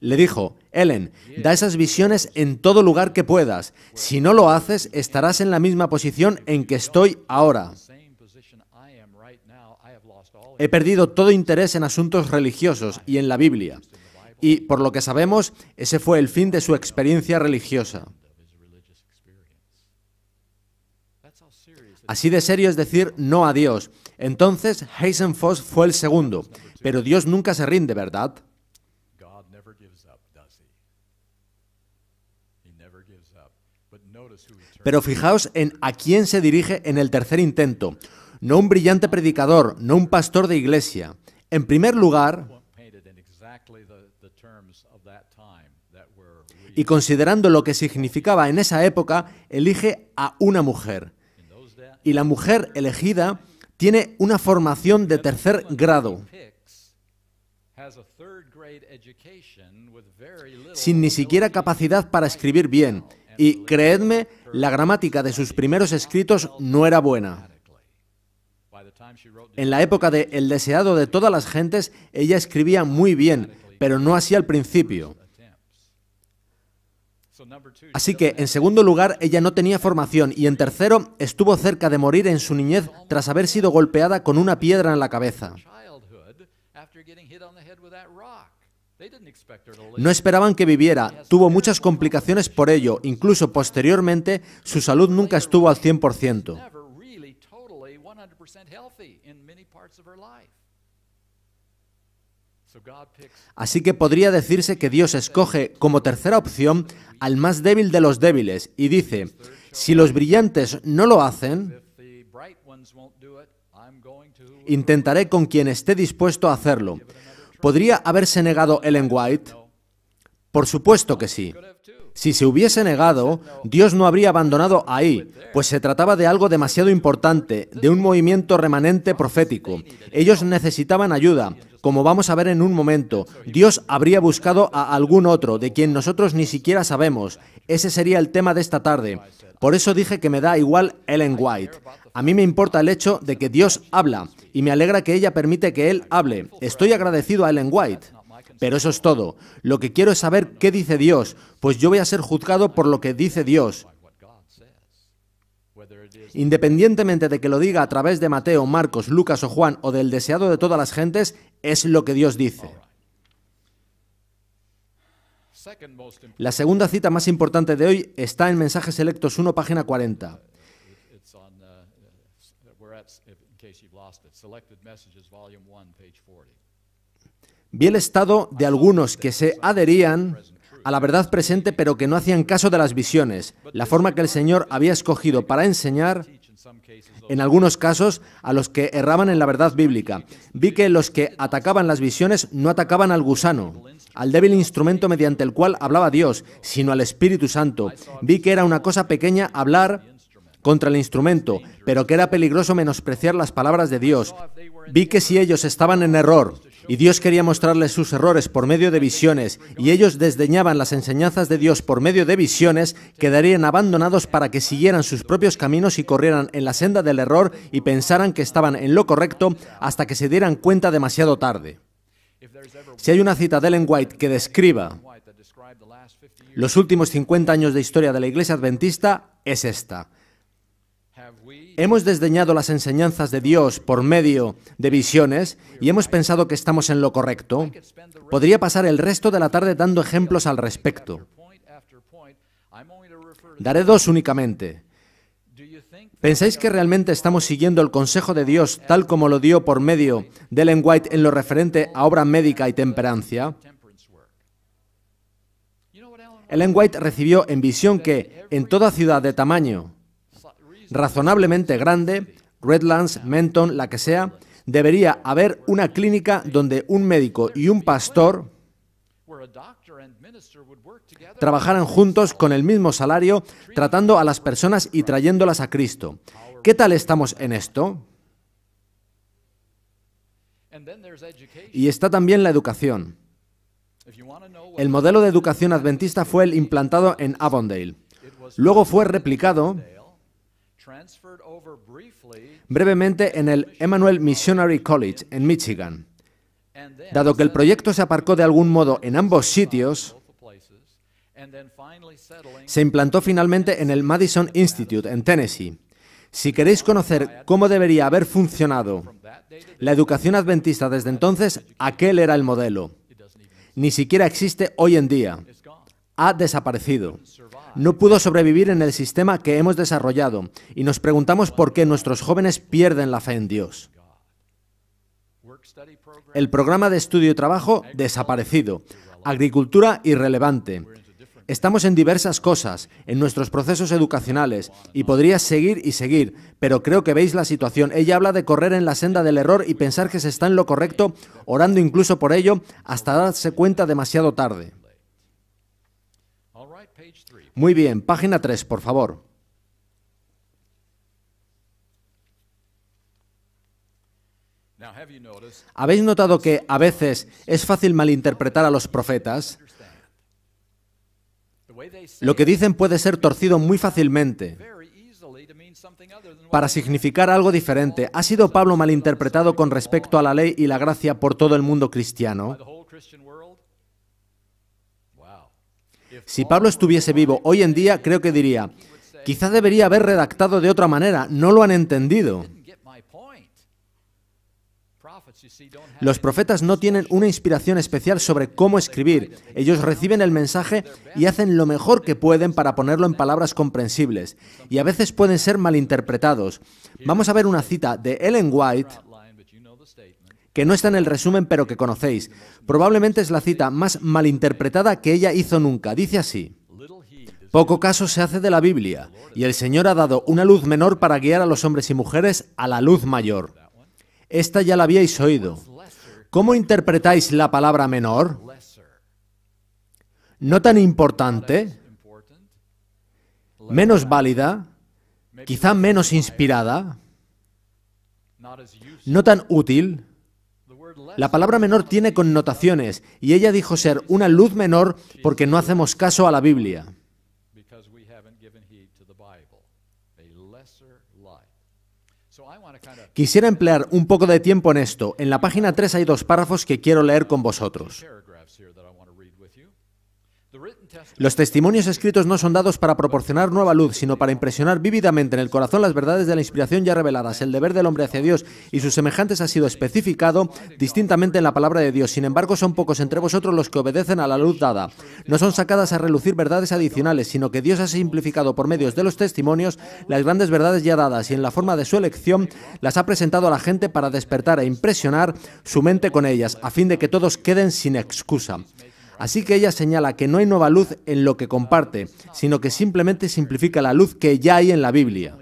Le dijo, Ellen, da esas visiones en todo lugar que puedas. Si no lo haces, estarás en la misma posición en que estoy ahora. He perdido todo interés en asuntos religiosos y en la Biblia. Y, por lo que sabemos, ese fue el fin de su experiencia religiosa. Así de serio es decir no a Dios. Entonces, Foss fue el segundo. Pero Dios nunca se rinde, ¿verdad? Pero fijaos en a quién se dirige en el tercer intento. No un brillante predicador, no un pastor de iglesia. En primer lugar, y considerando lo que significaba en esa época, elige a una mujer. Y la mujer elegida tiene una formación de tercer grado, sin ni siquiera capacidad para escribir bien. Y creedme, la gramática de sus primeros escritos no era buena. En la época de El deseado de todas las gentes, ella escribía muy bien, pero no así al principio. Así que, en segundo lugar, ella no tenía formación y en tercero, estuvo cerca de morir en su niñez tras haber sido golpeada con una piedra en la cabeza. No esperaban que viviera, tuvo muchas complicaciones por ello, incluso posteriormente su salud nunca estuvo al 100%. Así que podría decirse que Dios escoge como tercera opción al más débil de los débiles y dice, si los brillantes no lo hacen, intentaré con quien esté dispuesto a hacerlo. ¿Podría haberse negado Ellen White? Por supuesto que sí. Si se hubiese negado, Dios no habría abandonado ahí, pues se trataba de algo demasiado importante, de un movimiento remanente profético. Ellos necesitaban ayuda. Como vamos a ver en un momento, Dios habría buscado a algún otro, de quien nosotros ni siquiera sabemos. Ese sería el tema de esta tarde. Por eso dije que me da igual Ellen White. A mí me importa el hecho de que Dios habla, y me alegra que ella permite que Él hable. Estoy agradecido a Ellen White. Pero eso es todo. Lo que quiero es saber qué dice Dios, pues yo voy a ser juzgado por lo que dice Dios. Independientemente de que lo diga a través de Mateo, Marcos, Lucas o Juan o del deseado de todas las gentes, es lo que Dios dice. La segunda cita más importante de hoy está en Mensajes Selectos 1, página 40. Vi el estado de algunos que se adherían a la verdad presente pero que no hacían caso de las visiones, la forma que el Señor había escogido para enseñar, en algunos casos, a los que erraban en la verdad bíblica. Vi que los que atacaban las visiones no atacaban al gusano, al débil instrumento mediante el cual hablaba Dios, sino al Espíritu Santo. Vi que era una cosa pequeña hablar contra el instrumento, pero que era peligroso menospreciar las palabras de Dios. Vi que si ellos estaban en error, y Dios quería mostrarles sus errores por medio de visiones, y ellos desdeñaban las enseñanzas de Dios por medio de visiones, quedarían abandonados para que siguieran sus propios caminos y corrieran en la senda del error y pensaran que estaban en lo correcto hasta que se dieran cuenta demasiado tarde. Si hay una cita de Ellen White que describa los últimos 50 años de historia de la Iglesia Adventista, es esta. Hemos desdeñado las enseñanzas de Dios por medio de visiones y hemos pensado que estamos en lo correcto. Podría pasar el resto de la tarde dando ejemplos al respecto. Daré dos únicamente. ¿Pensáis que realmente estamos siguiendo el consejo de Dios tal como lo dio por medio de Ellen White en lo referente a obra médica y temperancia? Ellen White recibió en visión que en toda ciudad de tamaño, razonablemente grande, Redlands, Menton, la que sea, debería haber una clínica donde un médico y un pastor trabajaran juntos con el mismo salario, tratando a las personas y trayéndolas a Cristo. ¿Qué tal estamos en esto? Y está también la educación. El modelo de educación adventista fue el implantado en Avondale. Luego fue replicado brevemente en el Emmanuel Missionary College, en Michigan. Dado que el proyecto se aparcó de algún modo en ambos sitios, se implantó finalmente en el Madison Institute, en Tennessee. Si queréis conocer cómo debería haber funcionado la educación adventista desde entonces, aquel era el modelo. Ni siquiera existe hoy en día. Ha desaparecido no pudo sobrevivir en el sistema que hemos desarrollado y nos preguntamos por qué nuestros jóvenes pierden la fe en Dios. El programa de estudio y trabajo desaparecido. Agricultura irrelevante. Estamos en diversas cosas, en nuestros procesos educacionales, y podría seguir y seguir, pero creo que veis la situación. Ella habla de correr en la senda del error y pensar que se está en lo correcto, orando incluso por ello, hasta darse cuenta demasiado tarde. Muy bien, página 3, por favor. ¿Habéis notado que a veces es fácil malinterpretar a los profetas? Lo que dicen puede ser torcido muy fácilmente para significar algo diferente. ¿Ha sido Pablo malinterpretado con respecto a la ley y la gracia por todo el mundo cristiano? Si Pablo estuviese vivo hoy en día, creo que diría, quizá debería haber redactado de otra manera, no lo han entendido. Los profetas no tienen una inspiración especial sobre cómo escribir. Ellos reciben el mensaje y hacen lo mejor que pueden para ponerlo en palabras comprensibles. Y a veces pueden ser malinterpretados. Vamos a ver una cita de Ellen White que no está en el resumen pero que conocéis. Probablemente es la cita más malinterpretada que ella hizo nunca. Dice así. Poco caso se hace de la Biblia, y el Señor ha dado una luz menor para guiar a los hombres y mujeres a la luz mayor. Esta ya la habíais oído. ¿Cómo interpretáis la palabra menor? ¿No tan importante? ¿Menos válida? ¿Quizá menos inspirada? ¿No tan útil? La palabra menor tiene connotaciones y ella dijo ser una luz menor porque no hacemos caso a la Biblia. Quisiera emplear un poco de tiempo en esto. En la página 3 hay dos párrafos que quiero leer con vosotros. Los testimonios escritos no son dados para proporcionar nueva luz, sino para impresionar vívidamente en el corazón las verdades de la inspiración ya reveladas. El deber del hombre hacia Dios y sus semejantes ha sido especificado distintamente en la palabra de Dios. Sin embargo, son pocos entre vosotros los que obedecen a la luz dada. No son sacadas a relucir verdades adicionales, sino que Dios ha simplificado por medios de los testimonios las grandes verdades ya dadas y en la forma de su elección las ha presentado a la gente para despertar e impresionar su mente con ellas, a fin de que todos queden sin excusa. Así que ella señala que no hay nueva luz en lo que comparte, sino que simplemente simplifica la luz que ya hay en la Biblia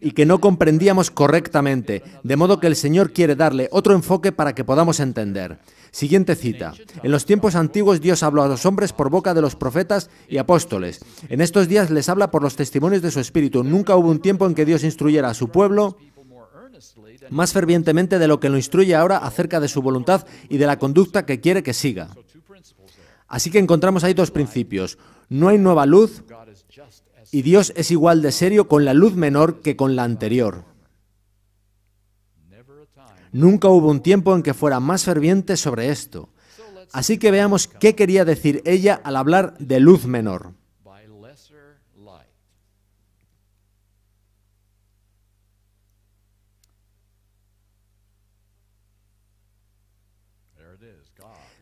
y que no comprendíamos correctamente, de modo que el Señor quiere darle otro enfoque para que podamos entender. Siguiente cita. En los tiempos antiguos Dios habló a los hombres por boca de los profetas y apóstoles. En estos días les habla por los testimonios de su Espíritu. Nunca hubo un tiempo en que Dios instruyera a su pueblo más fervientemente de lo que lo instruye ahora acerca de su voluntad y de la conducta que quiere que siga. Así que encontramos ahí dos principios. No hay nueva luz y Dios es igual de serio con la luz menor que con la anterior. Nunca hubo un tiempo en que fuera más ferviente sobre esto. Así que veamos qué quería decir ella al hablar de luz menor.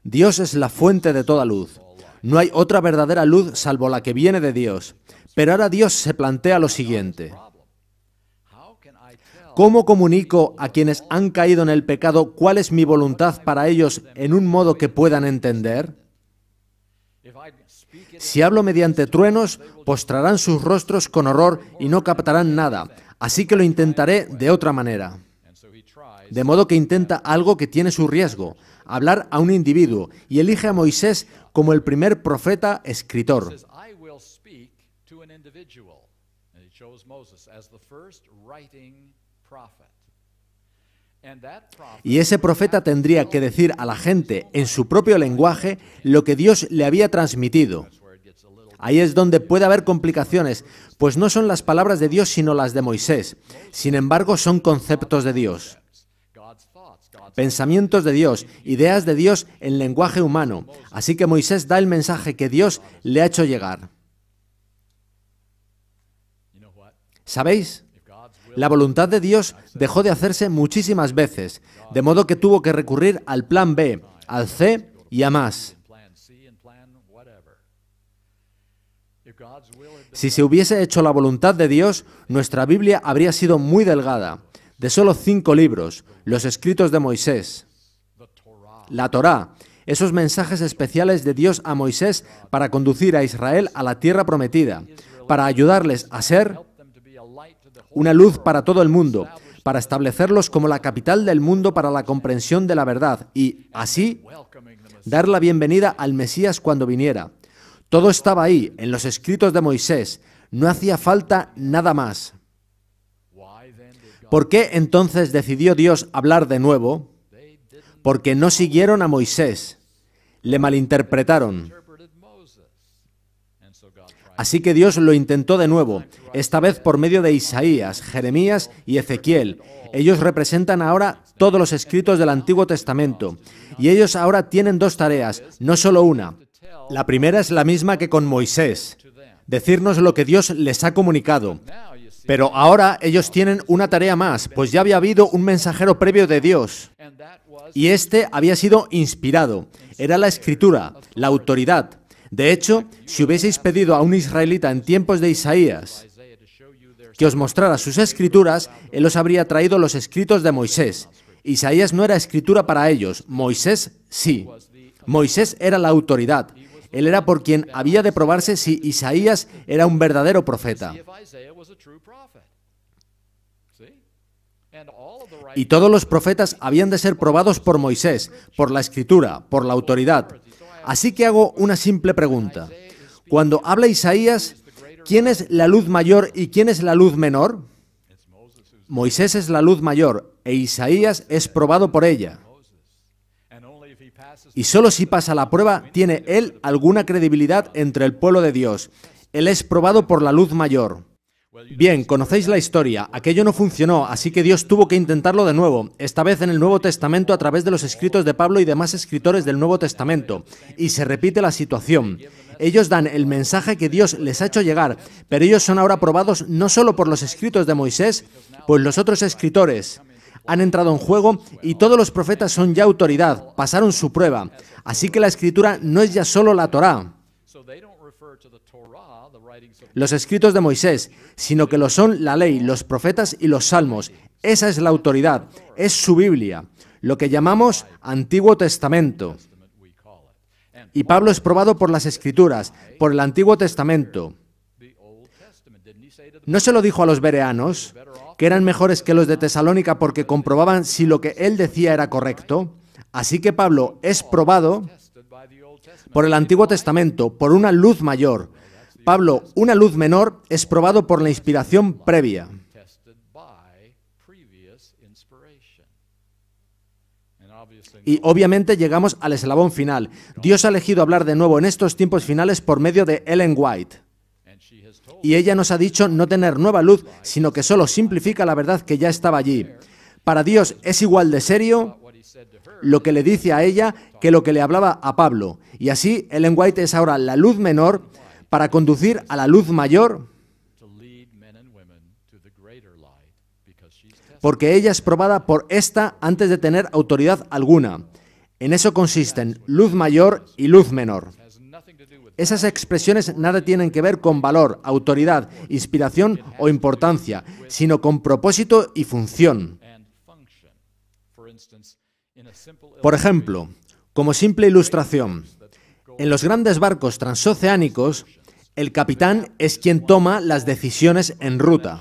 Dios es la fuente de toda luz. No hay otra verdadera luz salvo la que viene de Dios. Pero ahora Dios se plantea lo siguiente. ¿Cómo comunico a quienes han caído en el pecado cuál es mi voluntad para ellos en un modo que puedan entender? Si hablo mediante truenos, postrarán sus rostros con horror y no captarán nada. Así que lo intentaré de otra manera. De modo que intenta algo que tiene su riesgo hablar a un individuo y elige a Moisés como el primer profeta escritor. Y ese profeta tendría que decir a la gente en su propio lenguaje lo que Dios le había transmitido. Ahí es donde puede haber complicaciones, pues no son las palabras de Dios sino las de Moisés. Sin embargo, son conceptos de Dios pensamientos de Dios, ideas de Dios en lenguaje humano. Así que Moisés da el mensaje que Dios le ha hecho llegar. ¿Sabéis? La voluntad de Dios dejó de hacerse muchísimas veces, de modo que tuvo que recurrir al plan B, al C y a más. Si se hubiese hecho la voluntad de Dios, nuestra Biblia habría sido muy delgada de solo cinco libros, los escritos de Moisés, la Torá, esos mensajes especiales de Dios a Moisés para conducir a Israel a la tierra prometida, para ayudarles a ser una luz para todo el mundo, para establecerlos como la capital del mundo para la comprensión de la verdad y, así, dar la bienvenida al Mesías cuando viniera. Todo estaba ahí, en los escritos de Moisés, no hacía falta nada más. ¿Por qué entonces decidió Dios hablar de nuevo? Porque no siguieron a Moisés, le malinterpretaron. Así que Dios lo intentó de nuevo, esta vez por medio de Isaías, Jeremías y Ezequiel. Ellos representan ahora todos los escritos del Antiguo Testamento. Y ellos ahora tienen dos tareas, no solo una. La primera es la misma que con Moisés, decirnos lo que Dios les ha comunicado. Pero ahora ellos tienen una tarea más, pues ya había habido un mensajero previo de Dios. Y este había sido inspirado. Era la escritura, la autoridad. De hecho, si hubieseis pedido a un israelita en tiempos de Isaías que os mostrara sus escrituras, él os habría traído los escritos de Moisés. Isaías no era escritura para ellos, Moisés sí. Moisés era la autoridad. Él era por quien había de probarse si Isaías era un verdadero profeta. Y todos los profetas habían de ser probados por Moisés, por la escritura, por la autoridad. Así que hago una simple pregunta. Cuando habla Isaías, ¿quién es la luz mayor y quién es la luz menor? Moisés es la luz mayor e Isaías es probado por ella. Y solo si pasa la prueba tiene él alguna credibilidad entre el pueblo de Dios. Él es probado por la luz mayor. Bien, conocéis la historia. Aquello no funcionó, así que Dios tuvo que intentarlo de nuevo, esta vez en el Nuevo Testamento a través de los escritos de Pablo y demás escritores del Nuevo Testamento. Y se repite la situación. Ellos dan el mensaje que Dios les ha hecho llegar, pero ellos son ahora probados no solo por los escritos de Moisés, pues los otros escritores, han entrado en juego y todos los profetas son ya autoridad, pasaron su prueba. Así que la escritura no es ya solo la Torá, los escritos de Moisés, sino que lo son la ley, los profetas y los salmos. Esa es la autoridad, es su Biblia, lo que llamamos Antiguo Testamento. Y Pablo es probado por las escrituras, por el Antiguo Testamento. ¿No se lo dijo a los bereanos? que eran mejores que los de Tesalónica porque comprobaban si lo que él decía era correcto. Así que Pablo es probado por el Antiguo Testamento, por una luz mayor. Pablo, una luz menor, es probado por la inspiración previa. Y obviamente llegamos al eslabón final. Dios ha elegido hablar de nuevo en estos tiempos finales por medio de Ellen White y ella nos ha dicho no tener nueva luz, sino que solo simplifica la verdad que ya estaba allí. Para Dios es igual de serio lo que le dice a ella que lo que le hablaba a Pablo. Y así Ellen White es ahora la luz menor para conducir a la luz mayor, porque ella es probada por esta antes de tener autoridad alguna. En eso consisten luz mayor y luz menor. Esas expresiones nada tienen que ver con valor, autoridad, inspiración o importancia, sino con propósito y función. Por ejemplo, como simple ilustración, en los grandes barcos transoceánicos, el capitán es quien toma las decisiones en ruta.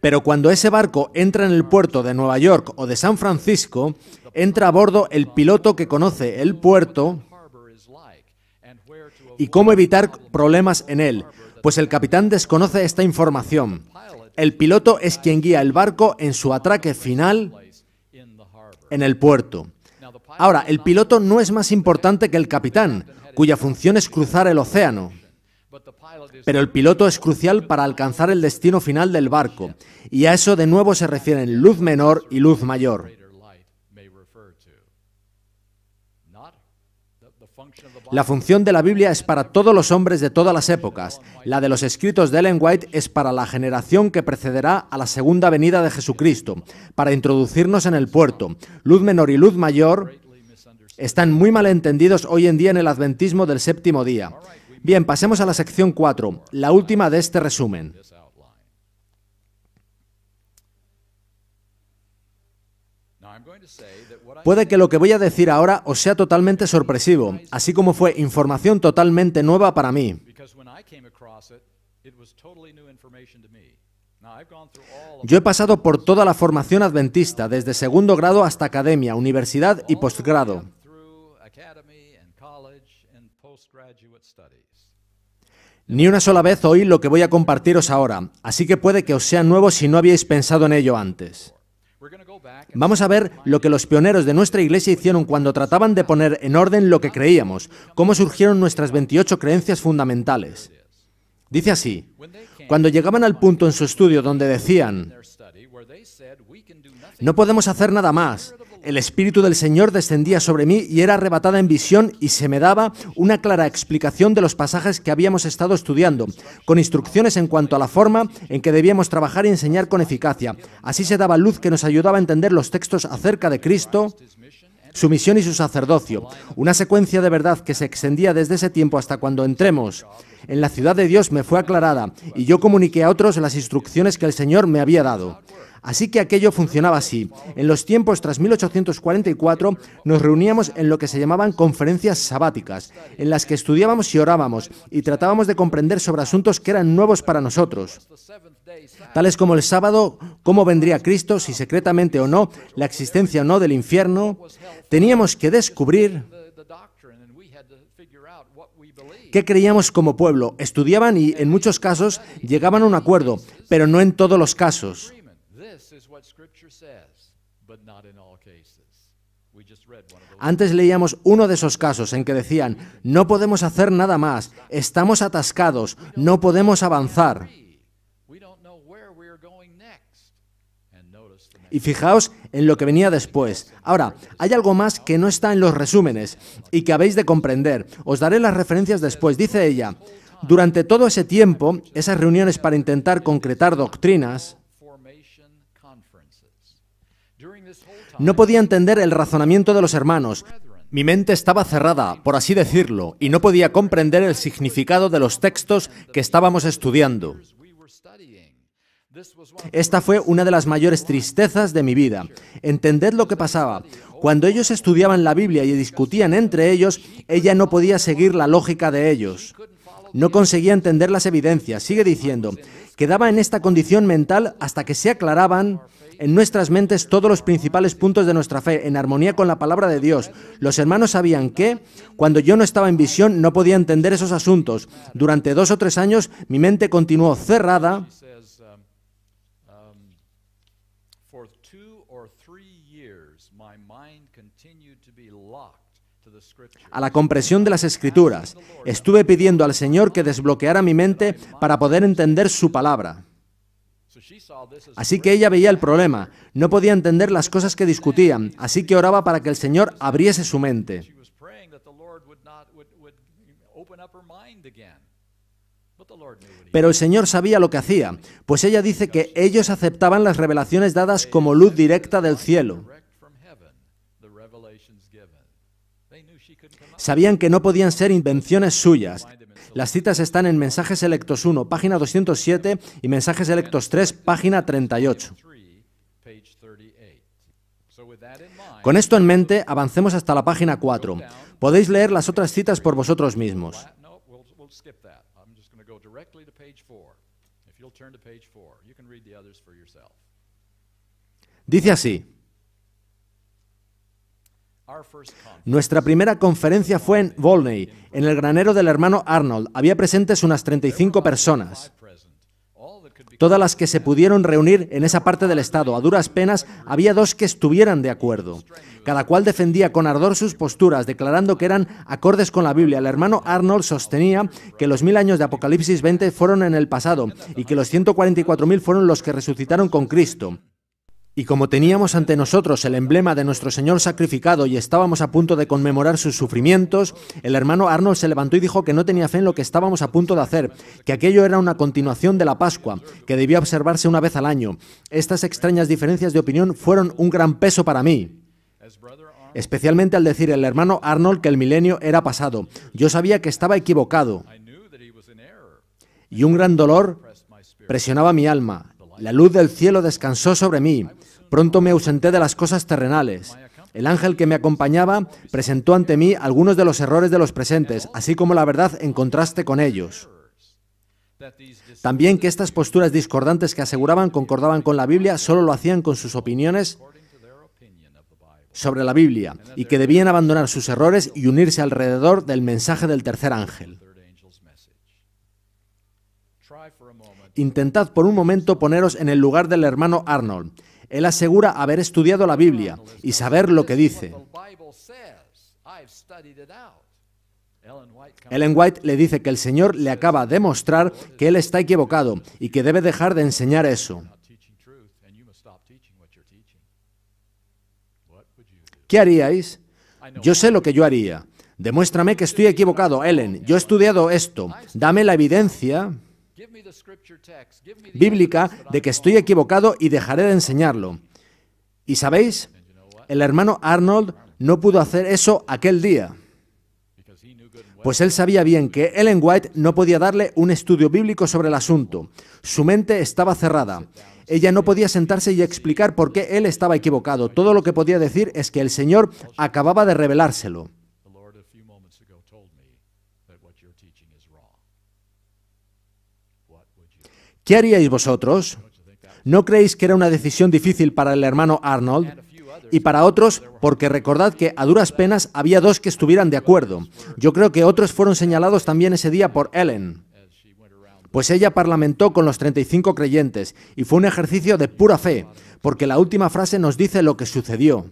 Pero cuando ese barco entra en el puerto de Nueva York o de San Francisco, entra a bordo el piloto que conoce el puerto y cómo evitar problemas en él, pues el capitán desconoce esta información. El piloto es quien guía el barco en su atraque final en el puerto. Ahora, el piloto no es más importante que el capitán, cuya función es cruzar el océano. Pero el piloto es crucial para alcanzar el destino final del barco, y a eso de nuevo se refieren luz menor y luz mayor. La función de la Biblia es para todos los hombres de todas las épocas. La de los escritos de Ellen White es para la generación que precederá a la segunda venida de Jesucristo, para introducirnos en el puerto. Luz menor y luz mayor están muy mal entendidos hoy en día en el adventismo del séptimo día. Bien, pasemos a la sección 4, la última de este resumen. Puede que lo que voy a decir ahora os sea totalmente sorpresivo, así como fue información totalmente nueva para mí. Yo he pasado por toda la formación adventista, desde segundo grado hasta academia, universidad y postgrado. Ni una sola vez oí lo que voy a compartiros ahora, así que puede que os sea nuevo si no habíais pensado en ello antes. Vamos a ver lo que los pioneros de nuestra iglesia hicieron cuando trataban de poner en orden lo que creíamos, cómo surgieron nuestras 28 creencias fundamentales. Dice así, cuando llegaban al punto en su estudio donde decían, no podemos hacer nada más, el Espíritu del Señor descendía sobre mí y era arrebatada en visión y se me daba una clara explicación de los pasajes que habíamos estado estudiando, con instrucciones en cuanto a la forma en que debíamos trabajar y enseñar con eficacia. Así se daba luz que nos ayudaba a entender los textos acerca de Cristo, su misión y su sacerdocio, una secuencia de verdad que se extendía desde ese tiempo hasta cuando entremos. En la ciudad de Dios me fue aclarada y yo comuniqué a otros las instrucciones que el Señor me había dado. Así que aquello funcionaba así. En los tiempos tras 1844 nos reuníamos en lo que se llamaban conferencias sabáticas, en las que estudiábamos y orábamos y tratábamos de comprender sobre asuntos que eran nuevos para nosotros, tales como el sábado, cómo vendría Cristo, si secretamente o no, la existencia o no del infierno. Teníamos que descubrir ¿Qué creíamos como pueblo? Estudiaban y en muchos casos llegaban a un acuerdo, pero no en todos los casos. Antes leíamos uno de esos casos en que decían, no podemos hacer nada más, estamos atascados, no podemos avanzar. Y fijaos en lo que venía después. Ahora, hay algo más que no está en los resúmenes y que habéis de comprender. Os daré las referencias después. Dice ella, durante todo ese tiempo, esas reuniones para intentar concretar doctrinas, No podía entender el razonamiento de los hermanos. Mi mente estaba cerrada, por así decirlo, y no podía comprender el significado de los textos que estábamos estudiando. Esta fue una de las mayores tristezas de mi vida. Entended lo que pasaba. Cuando ellos estudiaban la Biblia y discutían entre ellos, ella no podía seguir la lógica de ellos. No conseguía entender las evidencias. Sigue diciendo, quedaba en esta condición mental hasta que se aclaraban en nuestras mentes todos los principales puntos de nuestra fe, en armonía con la palabra de Dios. Los hermanos sabían que, cuando yo no estaba en visión, no podía entender esos asuntos. Durante dos o tres años mi mente continuó cerrada a la compresión de las escrituras. Estuve pidiendo al Señor que desbloqueara mi mente para poder entender su palabra. Así que ella veía el problema, no podía entender las cosas que discutían, así que oraba para que el Señor abriese su mente. Pero el Señor sabía lo que hacía, pues ella dice que ellos aceptaban las revelaciones dadas como luz directa del cielo. Sabían que no podían ser invenciones suyas. Las citas están en Mensajes Electos 1, página 207 y Mensajes Electos 3, página 38. Con esto en mente, avancemos hasta la página 4. Podéis leer las otras citas por vosotros mismos. Dice así. Nuestra primera conferencia fue en Volney, en el granero del hermano Arnold. Había presentes unas 35 personas. Todas las que se pudieron reunir en esa parte del Estado, a duras penas, había dos que estuvieran de acuerdo. Cada cual defendía con ardor sus posturas, declarando que eran acordes con la Biblia. El hermano Arnold sostenía que los mil años de Apocalipsis 20 fueron en el pasado y que los 144.000 fueron los que resucitaron con Cristo. Y como teníamos ante nosotros el emblema de nuestro Señor sacrificado y estábamos a punto de conmemorar sus sufrimientos, el hermano Arnold se levantó y dijo que no tenía fe en lo que estábamos a punto de hacer, que aquello era una continuación de la Pascua, que debía observarse una vez al año. Estas extrañas diferencias de opinión fueron un gran peso para mí. Especialmente al decir el hermano Arnold que el milenio era pasado. Yo sabía que estaba equivocado. Y un gran dolor presionaba mi alma. La luz del cielo descansó sobre mí. Pronto me ausenté de las cosas terrenales. El ángel que me acompañaba presentó ante mí algunos de los errores de los presentes, así como la verdad en contraste con ellos. También que estas posturas discordantes que aseguraban concordaban con la Biblia solo lo hacían con sus opiniones sobre la Biblia y que debían abandonar sus errores y unirse alrededor del mensaje del tercer ángel. Intentad por un momento poneros en el lugar del hermano Arnold. Él asegura haber estudiado la Biblia y saber lo que dice. Ellen White le dice que el Señor le acaba de mostrar que él está equivocado y que debe dejar de enseñar eso. ¿Qué haríais? Yo sé lo que yo haría. Demuéstrame que estoy equivocado, Ellen. Yo he estudiado esto. Dame la evidencia bíblica de que estoy equivocado y dejaré de enseñarlo. Y sabéis, el hermano Arnold no pudo hacer eso aquel día, pues él sabía bien que Ellen White no podía darle un estudio bíblico sobre el asunto. Su mente estaba cerrada. Ella no podía sentarse y explicar por qué él estaba equivocado. Todo lo que podía decir es que el Señor acababa de revelárselo. ¿Qué haríais vosotros? ¿No creéis que era una decisión difícil para el hermano Arnold? Y para otros, porque recordad que a duras penas había dos que estuvieran de acuerdo. Yo creo que otros fueron señalados también ese día por Ellen. Pues ella parlamentó con los 35 creyentes y fue un ejercicio de pura fe, porque la última frase nos dice lo que sucedió.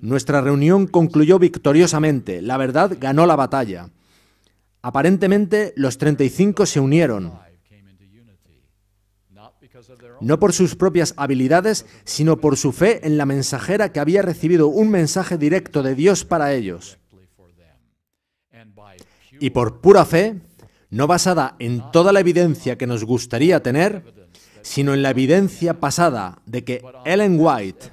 Nuestra reunión concluyó victoriosamente, la verdad ganó la batalla. Aparentemente los 35 se unieron, no por sus propias habilidades, sino por su fe en la mensajera que había recibido un mensaje directo de Dios para ellos. Y por pura fe, no basada en toda la evidencia que nos gustaría tener, sino en la evidencia pasada de que Ellen White,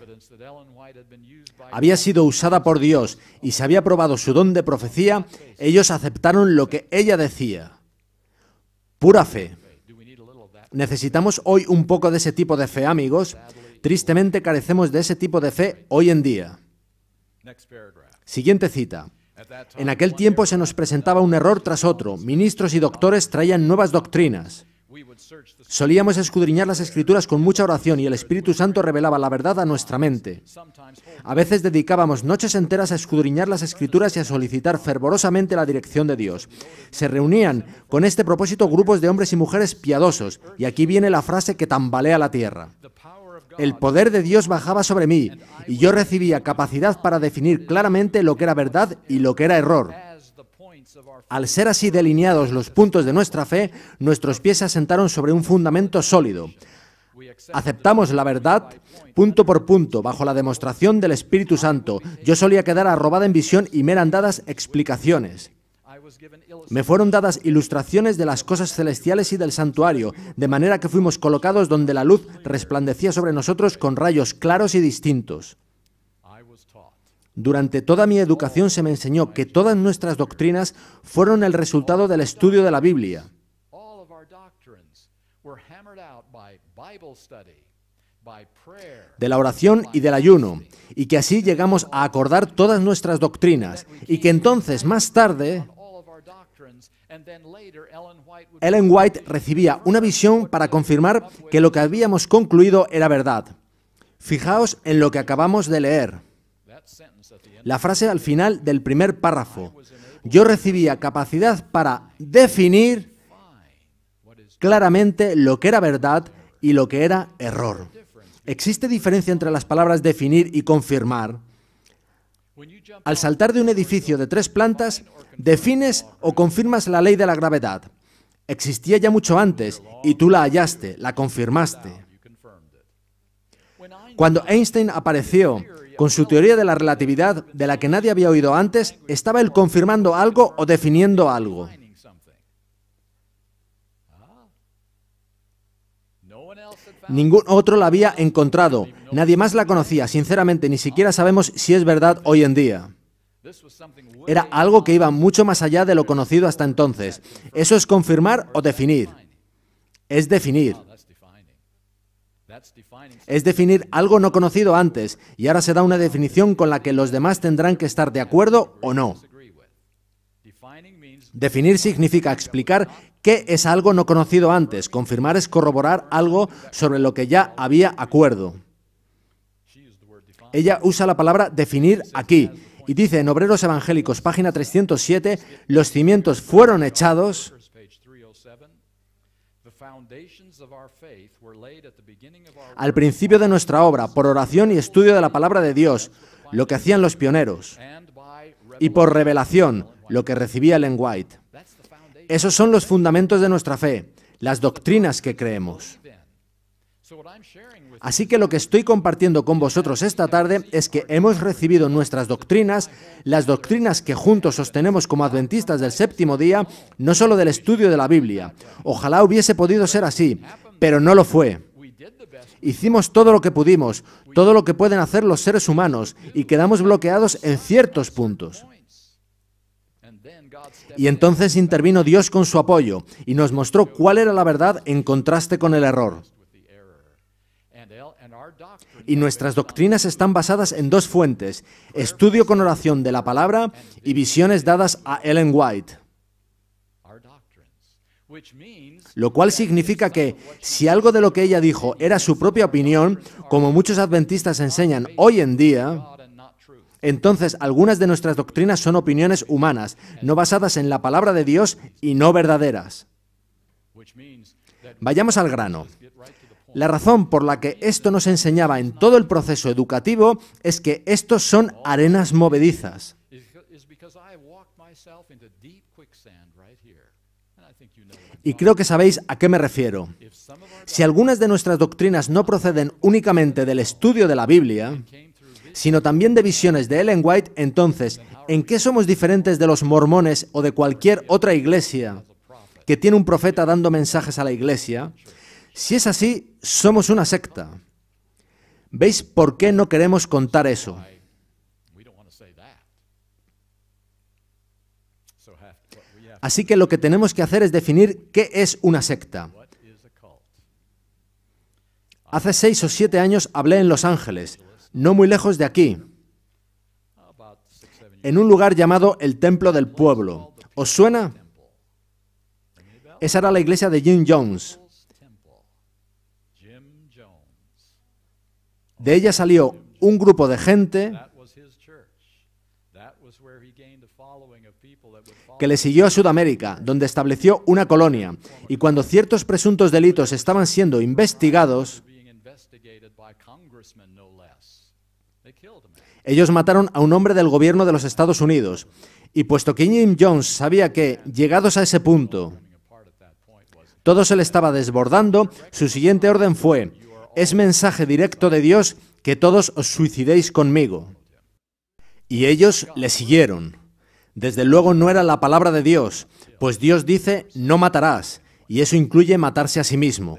había sido usada por Dios y se había probado su don de profecía, ellos aceptaron lo que ella decía. Pura fe. Necesitamos hoy un poco de ese tipo de fe, amigos. Tristemente carecemos de ese tipo de fe hoy en día. Siguiente cita. En aquel tiempo se nos presentaba un error tras otro. Ministros y doctores traían nuevas doctrinas. Solíamos escudriñar las escrituras con mucha oración y el Espíritu Santo revelaba la verdad a nuestra mente. A veces dedicábamos noches enteras a escudriñar las escrituras y a solicitar fervorosamente la dirección de Dios. Se reunían con este propósito grupos de hombres y mujeres piadosos, y aquí viene la frase que tambalea la tierra. El poder de Dios bajaba sobre mí y yo recibía capacidad para definir claramente lo que era verdad y lo que era error. Al ser así delineados los puntos de nuestra fe, nuestros pies se asentaron sobre un fundamento sólido. Aceptamos la verdad punto por punto, bajo la demostración del Espíritu Santo. Yo solía quedar arrobada en visión y me eran dadas explicaciones. Me fueron dadas ilustraciones de las cosas celestiales y del santuario, de manera que fuimos colocados donde la luz resplandecía sobre nosotros con rayos claros y distintos. Durante toda mi educación se me enseñó que todas nuestras doctrinas fueron el resultado del estudio de la Biblia. de la oración y del ayuno, y que así llegamos a acordar todas nuestras doctrinas, y que entonces, más tarde, Ellen White recibía una visión para confirmar que lo que habíamos concluido era verdad. Fijaos en lo que acabamos de leer la frase al final del primer párrafo. Yo recibía capacidad para definir claramente lo que era verdad y lo que era error. ¿Existe diferencia entre las palabras definir y confirmar? Al saltar de un edificio de tres plantas, defines o confirmas la ley de la gravedad. Existía ya mucho antes y tú la hallaste, la confirmaste. Cuando Einstein apareció con su teoría de la relatividad, de la que nadie había oído antes, estaba él confirmando algo o definiendo algo. Ningún otro la había encontrado, nadie más la conocía, sinceramente ni siquiera sabemos si es verdad hoy en día. Era algo que iba mucho más allá de lo conocido hasta entonces. Eso es confirmar o definir. Es definir. Es definir algo no conocido antes y ahora se da una definición con la que los demás tendrán que estar de acuerdo o no. Definir significa explicar qué es algo no conocido antes. Confirmar es corroborar algo sobre lo que ya había acuerdo. Ella usa la palabra definir aquí y dice en Obreros Evangélicos, página 307, los cimientos fueron echados al principio de nuestra obra, por oración y estudio de la palabra de Dios, lo que hacían los pioneros, y por revelación, lo que recibía Ellen White. Esos son los fundamentos de nuestra fe, las doctrinas que creemos. Así que lo que estoy compartiendo con vosotros esta tarde es que hemos recibido nuestras doctrinas, las doctrinas que juntos sostenemos como adventistas del séptimo día, no solo del estudio de la Biblia. Ojalá hubiese podido ser así, pero no lo fue. Hicimos todo lo que pudimos, todo lo que pueden hacer los seres humanos, y quedamos bloqueados en ciertos puntos. Y entonces intervino Dios con su apoyo y nos mostró cuál era la verdad en contraste con el error. Y nuestras doctrinas están basadas en dos fuentes, estudio con oración de la palabra y visiones dadas a Ellen White. Lo cual significa que si algo de lo que ella dijo era su propia opinión, como muchos adventistas enseñan hoy en día, entonces algunas de nuestras doctrinas son opiniones humanas, no basadas en la palabra de Dios y no verdaderas. Vayamos al grano. La razón por la que esto nos enseñaba en todo el proceso educativo es que estos son arenas movedizas. Y creo que sabéis a qué me refiero. Si algunas de nuestras doctrinas no proceden únicamente del estudio de la Biblia, sino también de visiones de Ellen White, entonces, ¿en qué somos diferentes de los mormones o de cualquier otra iglesia que tiene un profeta dando mensajes a la iglesia? Si es así, somos una secta. ¿Veis por qué no queremos contar eso? Así que lo que tenemos que hacer es definir qué es una secta. Hace seis o siete años hablé en Los Ángeles, no muy lejos de aquí, en un lugar llamado el Templo del Pueblo. ¿Os suena? Esa era la iglesia de Jim Jones. De ella salió un grupo de gente que le siguió a Sudamérica, donde estableció una colonia, y cuando ciertos presuntos delitos estaban siendo investigados, ellos mataron a un hombre del gobierno de los Estados Unidos, y puesto que Jim Jones sabía que, llegados a ese punto, todo se le estaba desbordando, su siguiente orden fue es mensaje directo de Dios que todos os suicidéis conmigo. Y ellos le siguieron. Desde luego no era la palabra de Dios, pues Dios dice, no matarás, y eso incluye matarse a sí mismo.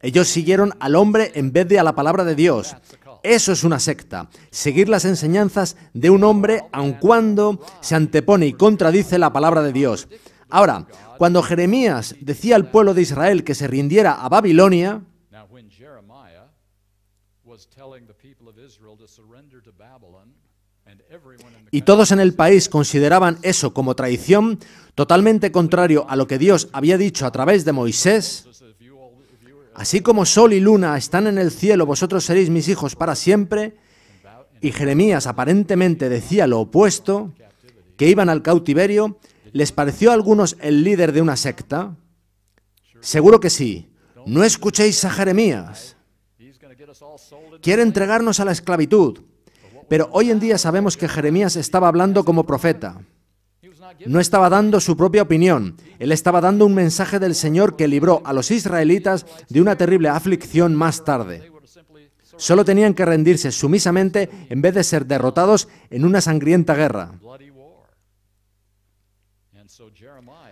Ellos siguieron al hombre en vez de a la palabra de Dios. Eso es una secta, seguir las enseñanzas de un hombre aun cuando se antepone y contradice la palabra de Dios. Ahora, cuando Jeremías decía al pueblo de Israel que se rindiera a Babilonia, y todos en el país consideraban eso como traición, totalmente contrario a lo que Dios había dicho a través de Moisés. Así como sol y luna están en el cielo, vosotros seréis mis hijos para siempre. Y Jeremías aparentemente decía lo opuesto, que iban al cautiverio. ¿Les pareció a algunos el líder de una secta? Seguro que sí. No escuchéis a Jeremías. Quiere entregarnos a la esclavitud. Pero hoy en día sabemos que Jeremías estaba hablando como profeta. No estaba dando su propia opinión. Él estaba dando un mensaje del Señor que libró a los israelitas de una terrible aflicción más tarde. Solo tenían que rendirse sumisamente en vez de ser derrotados en una sangrienta guerra.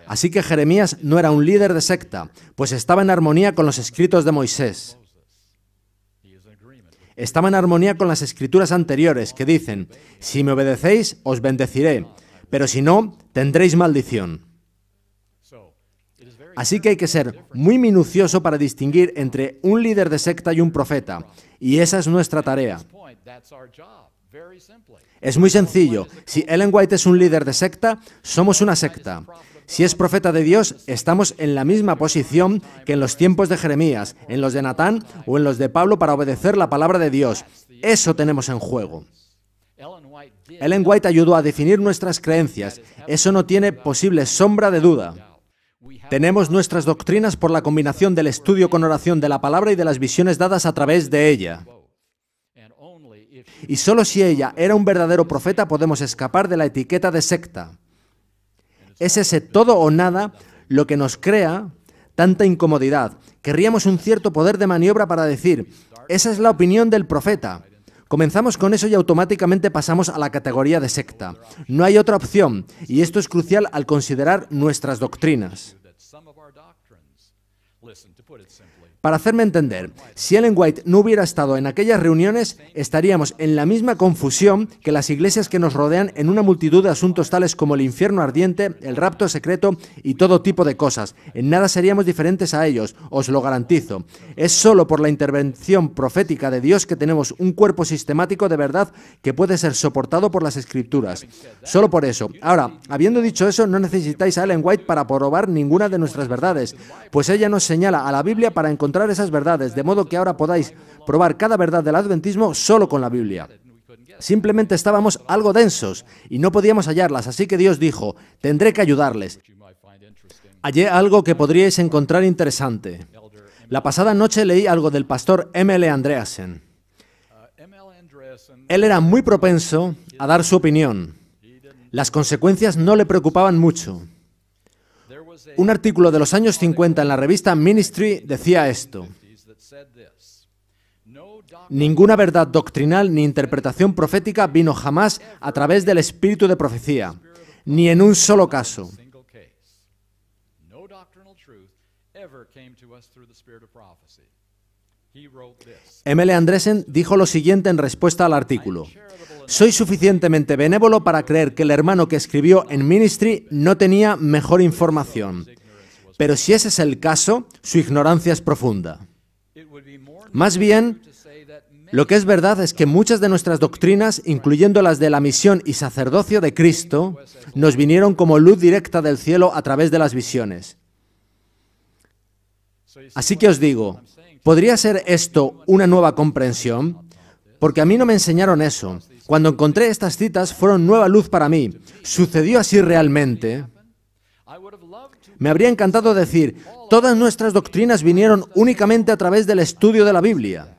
Así que Jeremías no era un líder de secta, pues estaba en armonía con los escritos de Moisés estaba en armonía con las escrituras anteriores que dicen, si me obedecéis, os bendeciré, pero si no, tendréis maldición. Así que hay que ser muy minucioso para distinguir entre un líder de secta y un profeta, y esa es nuestra tarea. Es muy sencillo, si Ellen White es un líder de secta, somos una secta. Si es profeta de Dios, estamos en la misma posición que en los tiempos de Jeremías, en los de Natán o en los de Pablo para obedecer la palabra de Dios. Eso tenemos en juego. Ellen White ayudó a definir nuestras creencias. Eso no tiene posible sombra de duda. Tenemos nuestras doctrinas por la combinación del estudio con oración de la palabra y de las visiones dadas a través de ella. Y solo si ella era un verdadero profeta podemos escapar de la etiqueta de secta. Es ese todo o nada lo que nos crea tanta incomodidad. Querríamos un cierto poder de maniobra para decir, esa es la opinión del profeta. Comenzamos con eso y automáticamente pasamos a la categoría de secta. No hay otra opción, y esto es crucial al considerar nuestras doctrinas. Para hacerme entender, si Ellen White no hubiera estado en aquellas reuniones, estaríamos en la misma confusión que las iglesias que nos rodean en una multitud de asuntos tales como el infierno ardiente, el rapto secreto y todo tipo de cosas. En nada seríamos diferentes a ellos, os lo garantizo. Es solo por la intervención profética de Dios que tenemos un cuerpo sistemático de verdad que puede ser soportado por las escrituras. Solo por eso. Ahora, habiendo dicho eso, no necesitáis a Ellen White para probar ninguna de nuestras verdades, pues ella nos señala a la Biblia para encontrar esas verdades, de modo que ahora podáis probar cada verdad del adventismo solo con la Biblia. Simplemente estábamos algo densos y no podíamos hallarlas, así que Dios dijo, tendré que ayudarles. Hallé algo que podríais encontrar interesante. La pasada noche leí algo del pastor ml Andreasen. Él era muy propenso a dar su opinión. Las consecuencias no le preocupaban mucho. Un artículo de los años 50 en la revista Ministry decía esto. Ninguna verdad doctrinal ni interpretación profética vino jamás a través del espíritu de profecía, ni en un solo caso. ML Andresen dijo lo siguiente en respuesta al artículo. Soy suficientemente benévolo para creer que el hermano que escribió en Ministry no tenía mejor información. Pero si ese es el caso, su ignorancia es profunda. Más bien, lo que es verdad es que muchas de nuestras doctrinas, incluyendo las de la misión y sacerdocio de Cristo, nos vinieron como luz directa del cielo a través de las visiones. Así que os digo, ¿podría ser esto una nueva comprensión? Porque a mí no me enseñaron eso. Cuando encontré estas citas fueron nueva luz para mí. Sucedió así realmente. Me habría encantado decir, todas nuestras doctrinas vinieron únicamente a través del estudio de la Biblia.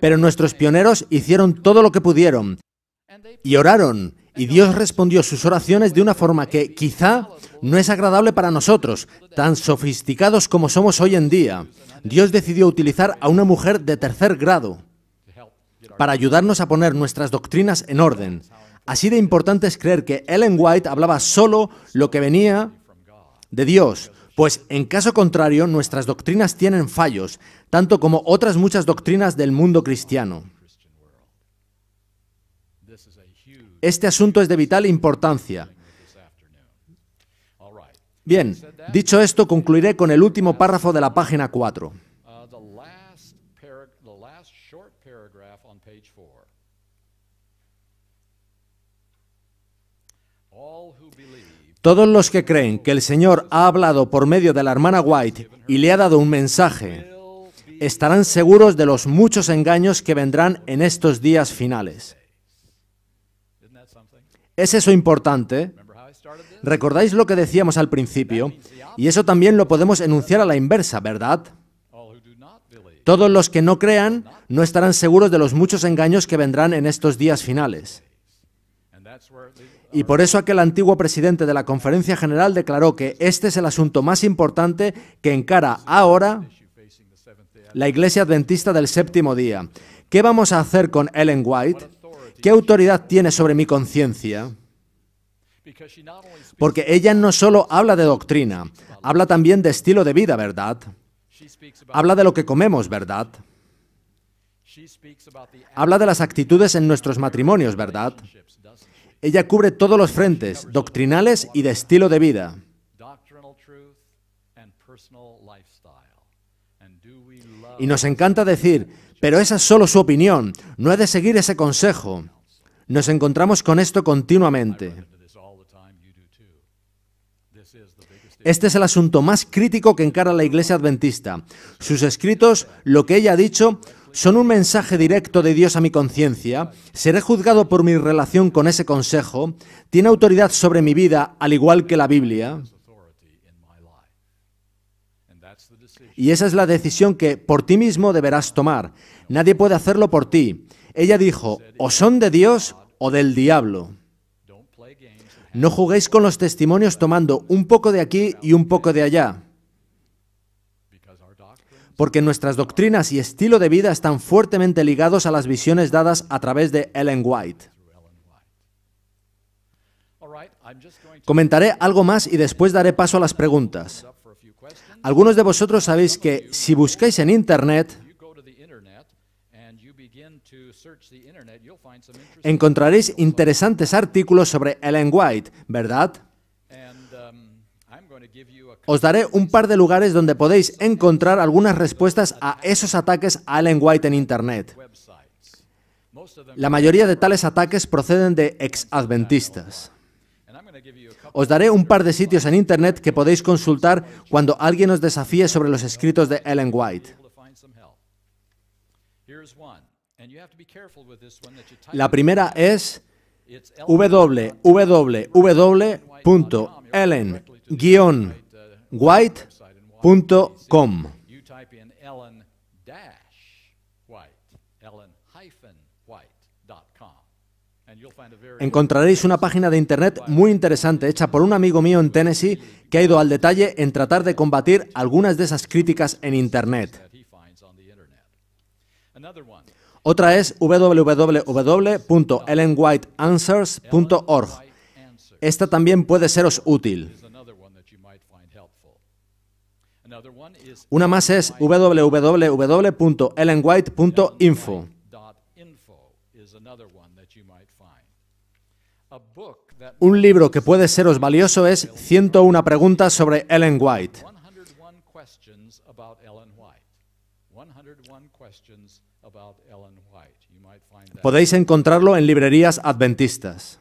Pero nuestros pioneros hicieron todo lo que pudieron y oraron, y Dios respondió sus oraciones de una forma que quizá no es agradable para nosotros, tan sofisticados como somos hoy en día. Dios decidió utilizar a una mujer de tercer grado para ayudarnos a poner nuestras doctrinas en orden. Así de importante es creer que Ellen White hablaba solo lo que venía de Dios, pues en caso contrario nuestras doctrinas tienen fallos, tanto como otras muchas doctrinas del mundo cristiano. Este asunto es de vital importancia. Bien, dicho esto, concluiré con el último párrafo de la página 4. Todos los que creen que el Señor ha hablado por medio de la hermana White y le ha dado un mensaje, estarán seguros de los muchos engaños que vendrán en estos días finales. ¿Es eso importante? ¿Recordáis lo que decíamos al principio? Y eso también lo podemos enunciar a la inversa, ¿verdad? Todos los que no crean no estarán seguros de los muchos engaños que vendrán en estos días finales. Y por eso aquel antiguo presidente de la Conferencia General declaró que este es el asunto más importante que encara ahora la Iglesia Adventista del Séptimo Día. ¿Qué vamos a hacer con Ellen White? ¿Qué autoridad tiene sobre mi conciencia? Porque ella no solo habla de doctrina, habla también de estilo de vida, ¿verdad? Habla de lo que comemos, ¿verdad? Habla de las actitudes en nuestros matrimonios, ¿verdad? Ella cubre todos los frentes, doctrinales y de estilo de vida. Y nos encanta decir, pero esa es solo su opinión, no he de seguir ese consejo. Nos encontramos con esto continuamente. Este es el asunto más crítico que encara la Iglesia Adventista. Sus escritos, lo que ella ha dicho, son un mensaje directo de Dios a mi conciencia, seré juzgado por mi relación con ese consejo, tiene autoridad sobre mi vida, al igual que la Biblia. Y esa es la decisión que por ti mismo deberás tomar. Nadie puede hacerlo por ti. Ella dijo, o son de Dios o del diablo. No juguéis con los testimonios tomando un poco de aquí y un poco de allá porque nuestras doctrinas y estilo de vida están fuertemente ligados a las visiones dadas a través de Ellen White. Comentaré algo más y después daré paso a las preguntas. Algunos de vosotros sabéis que si buscáis en Internet, encontraréis interesantes artículos sobre Ellen White, ¿verdad? Os daré un par de lugares donde podéis encontrar algunas respuestas a esos ataques a Ellen White en Internet. La mayoría de tales ataques proceden de ex-adventistas. Os daré un par de sitios en Internet que podéis consultar cuando alguien os desafíe sobre los escritos de Ellen White. La primera es www.ellen- white.com. Encontraréis una página de internet muy interesante hecha por un amigo mío en Tennessee que ha ido al detalle en tratar de combatir algunas de esas críticas en internet. Otra es www.ellenwhiteanswers.org. Esta también puede seros útil. Una más es www.ellenwhite.info. Un libro que puede seros valioso es 101 preguntas sobre Ellen White. Podéis encontrarlo en librerías adventistas.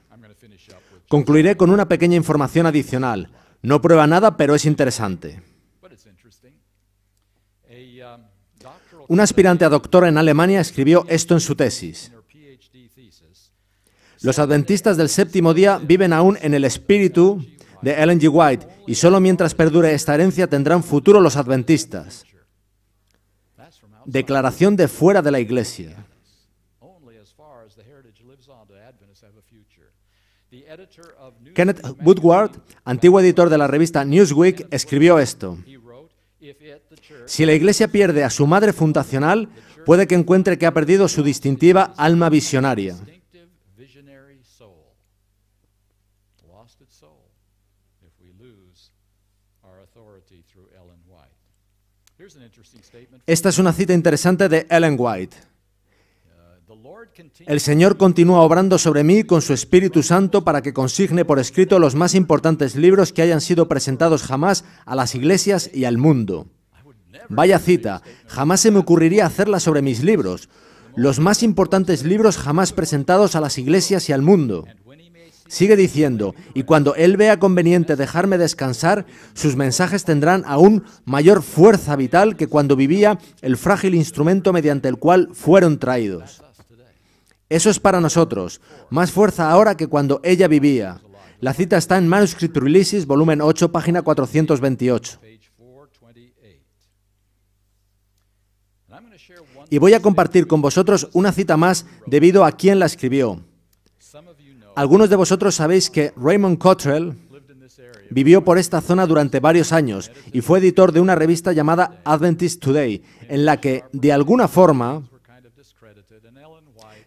Concluiré con una pequeña información adicional. No prueba nada, pero es interesante. Un aspirante a doctor en Alemania escribió esto en su tesis. Los adventistas del séptimo día viven aún en el espíritu de Ellen G. White y solo mientras perdure esta herencia tendrán futuro los adventistas. Declaración de fuera de la iglesia. Kenneth Woodward, antiguo editor de la revista Newsweek, escribió esto. Si la Iglesia pierde a su madre fundacional, puede que encuentre que ha perdido su distintiva alma visionaria. Esta es una cita interesante de Ellen White. El Señor continúa obrando sobre mí con su Espíritu Santo para que consigne por escrito los más importantes libros que hayan sido presentados jamás a las iglesias y al mundo. Vaya cita, jamás se me ocurriría hacerla sobre mis libros, los más importantes libros jamás presentados a las iglesias y al mundo. Sigue diciendo, y cuando Él vea conveniente dejarme descansar, sus mensajes tendrán aún mayor fuerza vital que cuando vivía el frágil instrumento mediante el cual fueron traídos. Eso es para nosotros, más fuerza ahora que cuando ella vivía. La cita está en Manuscript volumen 8, página 428. Y voy a compartir con vosotros una cita más debido a quien la escribió. Algunos de vosotros sabéis que Raymond Cottrell vivió por esta zona durante varios años y fue editor de una revista llamada Adventist Today, en la que, de alguna forma,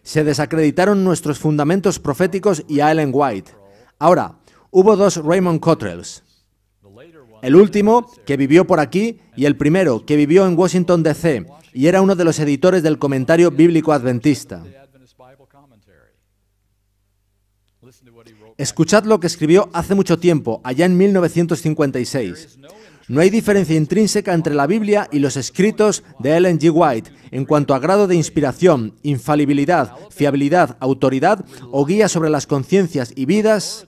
se desacreditaron nuestros fundamentos proféticos y a Ellen White. Ahora, hubo dos Raymond Cottrells el último que vivió por aquí y el primero que vivió en Washington, D.C., y era uno de los editores del comentario bíblico adventista. Escuchad lo que escribió hace mucho tiempo, allá en 1956. No hay diferencia intrínseca entre la Biblia y los escritos de Ellen G. White en cuanto a grado de inspiración, infalibilidad, fiabilidad, autoridad o guía sobre las conciencias y vidas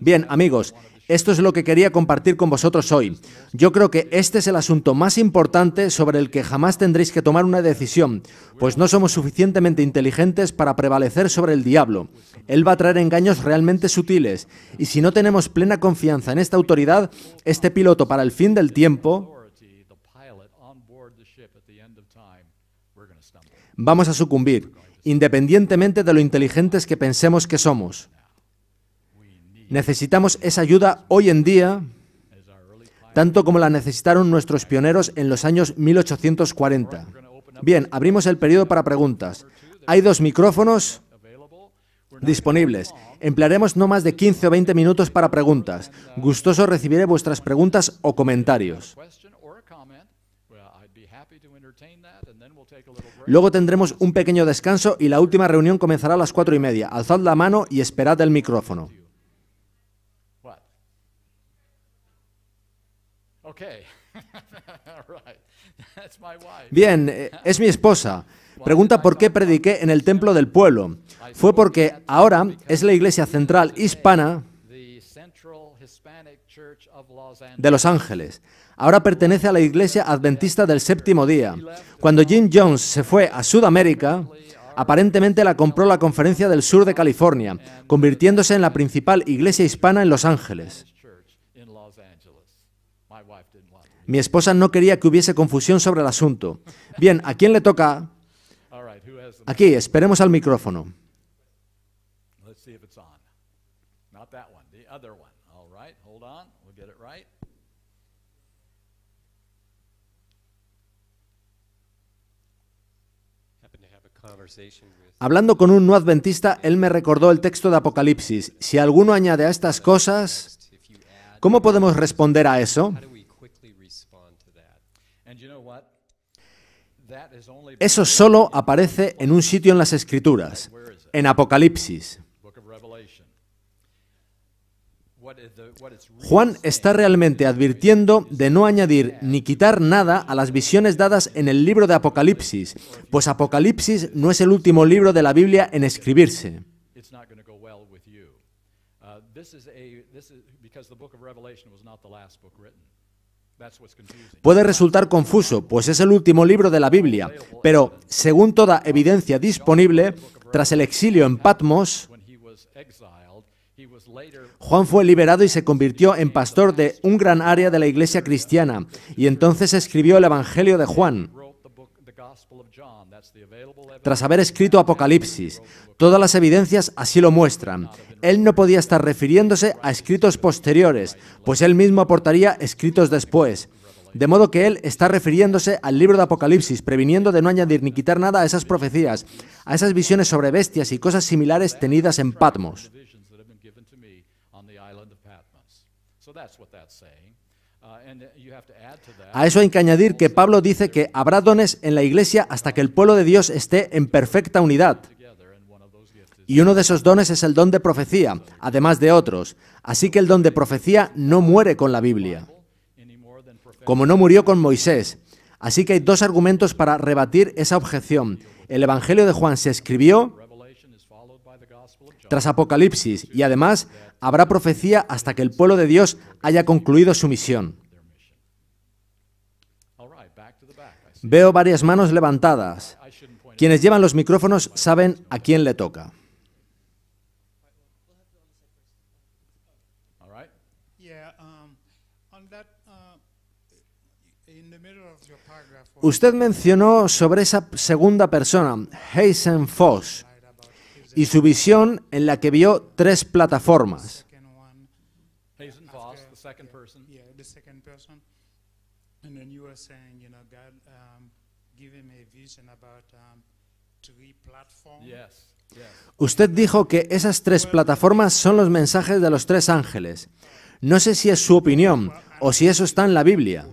Bien, amigos, esto es lo que quería compartir con vosotros hoy. Yo creo que este es el asunto más importante sobre el que jamás tendréis que tomar una decisión, pues no somos suficientemente inteligentes para prevalecer sobre el diablo. Él va a traer engaños realmente sutiles, y si no tenemos plena confianza en esta autoridad, este piloto para el fin del tiempo, vamos a sucumbir, independientemente de lo inteligentes que pensemos que somos. Necesitamos esa ayuda hoy en día, tanto como la necesitaron nuestros pioneros en los años 1840. Bien, abrimos el periodo para preguntas. Hay dos micrófonos disponibles. Emplearemos no más de 15 o 20 minutos para preguntas. Gustoso recibiré vuestras preguntas o comentarios. Luego tendremos un pequeño descanso y la última reunión comenzará a las cuatro y media. Alzad la mano y esperad el micrófono. [LAUGHS] Bien, eh, es mi esposa. Pregunta por qué prediqué en el templo del pueblo. Fue porque ahora es la iglesia central hispana de Los Ángeles. Ahora pertenece a la iglesia adventista del séptimo día. Cuando Jim Jones se fue a Sudamérica, aparentemente la compró la Conferencia del Sur de California, convirtiéndose en la principal iglesia hispana en Los Ángeles. Mi esposa no quería que hubiese confusión sobre el asunto. Bien, ¿a quién le toca? Aquí, esperemos al micrófono. Hablando con un no adventista, él me recordó el texto de Apocalipsis. Si alguno añade a estas cosas, ¿cómo podemos responder a eso? Eso solo aparece en un sitio en las Escrituras, en Apocalipsis. Juan está realmente advirtiendo de no añadir ni quitar nada a las visiones dadas en el libro de Apocalipsis, pues Apocalipsis no es el último libro de la Biblia en escribirse. Puede resultar confuso, pues es el último libro de la Biblia, pero según toda evidencia disponible, tras el exilio en Patmos, Juan fue liberado y se convirtió en pastor de un gran área de la iglesia cristiana, y entonces escribió el Evangelio de Juan, tras haber escrito Apocalipsis, Todas las evidencias así lo muestran. Él no podía estar refiriéndose a escritos posteriores, pues él mismo aportaría escritos después. De modo que él está refiriéndose al libro de Apocalipsis, previniendo de no añadir ni quitar nada a esas profecías, a esas visiones sobre bestias y cosas similares tenidas en Patmos. A eso hay que añadir que Pablo dice que habrá dones en la iglesia hasta que el pueblo de Dios esté en perfecta unidad. Y uno de esos dones es el don de profecía, además de otros. Así que el don de profecía no muere con la Biblia, como no murió con Moisés. Así que hay dos argumentos para rebatir esa objeción. El Evangelio de Juan se escribió tras Apocalipsis y además habrá profecía hasta que el pueblo de Dios haya concluido su misión. Veo varias manos levantadas. Quienes llevan los micrófonos saben a quién le toca. Usted mencionó sobre esa segunda persona, Hazen Foss, y su visión en la que vio tres plataformas. Usted dijo que esas tres plataformas son los mensajes de los tres ángeles. No sé si es su opinión o si eso está en la Biblia.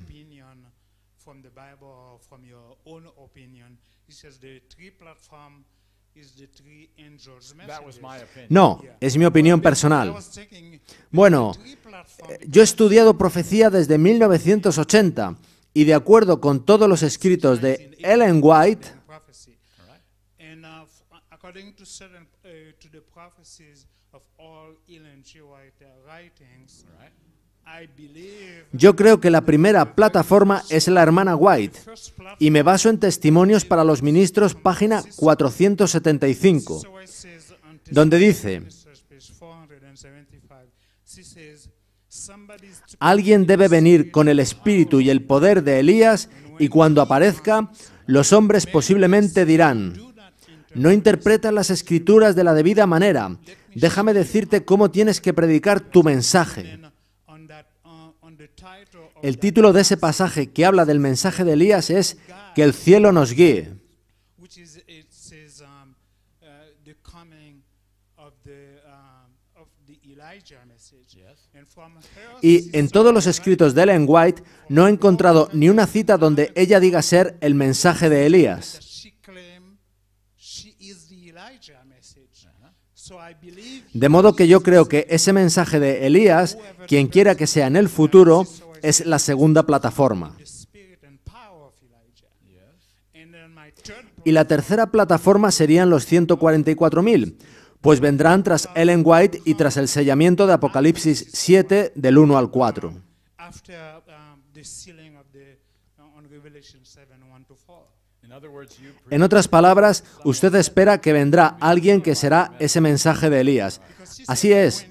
No, es mi opinión personal. Bueno, eh, yo he estudiado profecía desde 1980 y de acuerdo con todos los escritos de Ellen White, yo creo que la primera plataforma es la hermana White y me baso en testimonios para los ministros, página 475 donde dice, alguien debe venir con el espíritu y el poder de Elías y cuando aparezca, los hombres posiblemente dirán, no interpretan las escrituras de la debida manera, déjame decirte cómo tienes que predicar tu mensaje. El título de ese pasaje que habla del mensaje de Elías es Que el cielo nos guíe. y en todos los escritos de Ellen White no he encontrado ni una cita donde ella diga ser el mensaje de Elías. De modo que yo creo que ese mensaje de Elías, quien quiera que sea en el futuro, es la segunda plataforma. Y la tercera plataforma serían los 144.000, pues vendrán tras Ellen White y tras el sellamiento de Apocalipsis 7 del 1 al 4. Um, uh, en otras palabras, usted espera que vendrá alguien que será ese mensaje de Elías. Así es,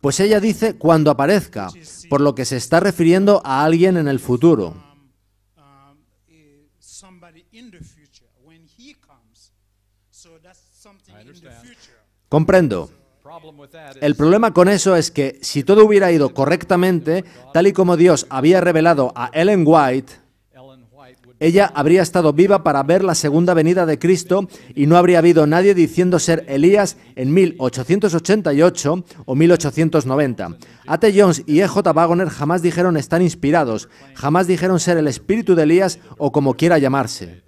pues ella dice cuando aparezca, por lo que se está refiriendo a alguien en el futuro. Comprendo. El problema con eso es que si todo hubiera ido correctamente, tal y como Dios había revelado a Ellen White, ella habría estado viva para ver la segunda venida de Cristo y no habría habido nadie diciendo ser Elías en 1888 o 1890. A.T. Jones y E.J. Wagner jamás dijeron estar inspirados, jamás dijeron ser el espíritu de Elías o como quiera llamarse.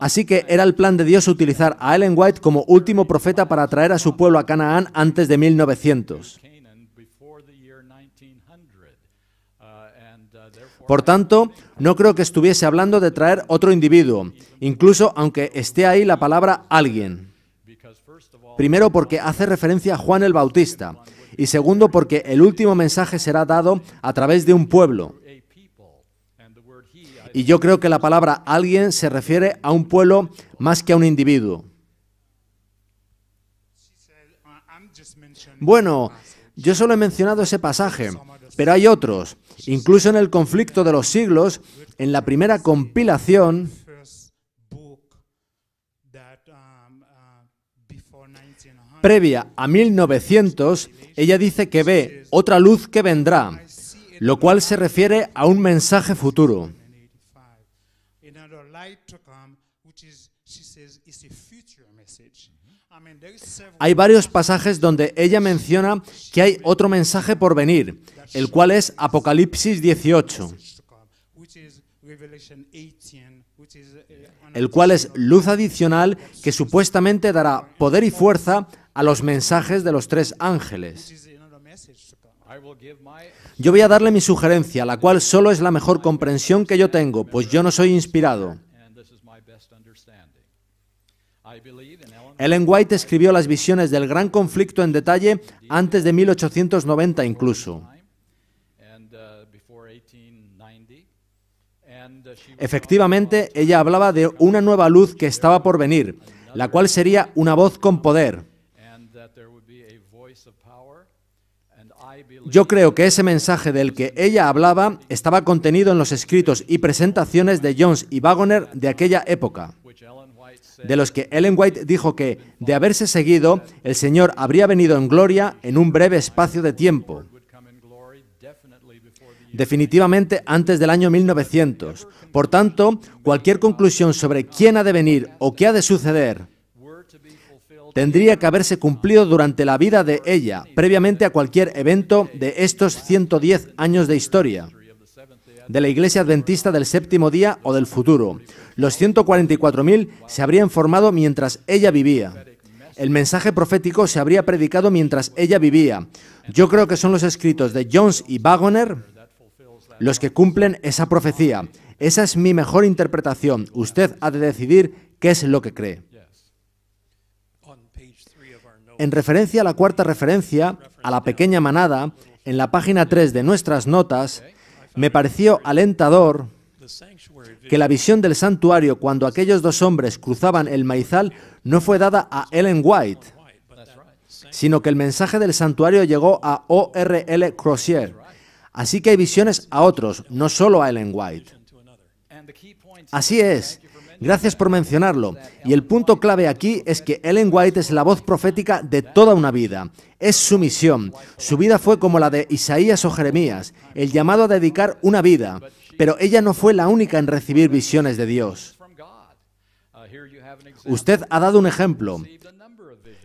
Así que era el plan de Dios utilizar a Ellen White como último profeta para traer a su pueblo a Canaán antes de 1900. Por tanto, no creo que estuviese hablando de traer otro individuo, incluso aunque esté ahí la palabra alguien. Primero porque hace referencia a Juan el Bautista y segundo porque el último mensaje será dado a través de un pueblo. Y yo creo que la palabra alguien se refiere a un pueblo más que a un individuo. Bueno, yo solo he mencionado ese pasaje, pero hay otros. Incluso en el conflicto de los siglos, en la primera compilación, previa a 1900, ella dice que ve otra luz que vendrá, lo cual se refiere a un mensaje futuro. Hay varios pasajes donde ella menciona que hay otro mensaje por venir, el cual es Apocalipsis 18, el cual es luz adicional que supuestamente dará poder y fuerza a los mensajes de los tres ángeles. Yo voy a darle mi sugerencia, la cual solo es la mejor comprensión que yo tengo, pues yo no soy inspirado. Ellen White escribió las visiones del gran conflicto en detalle antes de 1890 incluso. Efectivamente, ella hablaba de una nueva luz que estaba por venir, la cual sería una voz con poder. Yo creo que ese mensaje del que ella hablaba estaba contenido en los escritos y presentaciones de Jones y Wagoner de aquella época de los que Ellen White dijo que, de haberse seguido, el Señor habría venido en gloria en un breve espacio de tiempo definitivamente antes del año 1900. Por tanto, cualquier conclusión sobre quién ha de venir o qué ha de suceder tendría que haberse cumplido durante la vida de ella, previamente a cualquier evento de estos 110 años de historia de la Iglesia Adventista del Séptimo Día o del futuro. Los 144.000 se habrían formado mientras ella vivía. El mensaje profético se habría predicado mientras ella vivía. Yo creo que son los escritos de Jones y Wagoner los que cumplen esa profecía. Esa es mi mejor interpretación. Usted ha de decidir qué es lo que cree. En referencia a la cuarta referencia, a la pequeña manada, en la página 3 de nuestras notas, me pareció alentador que la visión del santuario cuando aquellos dos hombres cruzaban el maizal no fue dada a Ellen White, sino que el mensaje del santuario llegó a O.R.L. Crozier. Así que hay visiones a otros, no solo a Ellen White. Así es, Gracias por mencionarlo. Y el punto clave aquí es que Ellen White es la voz profética de toda una vida. Es su misión. Su vida fue como la de Isaías o Jeremías, el llamado a dedicar una vida. Pero ella no fue la única en recibir visiones de Dios. Usted ha dado un ejemplo.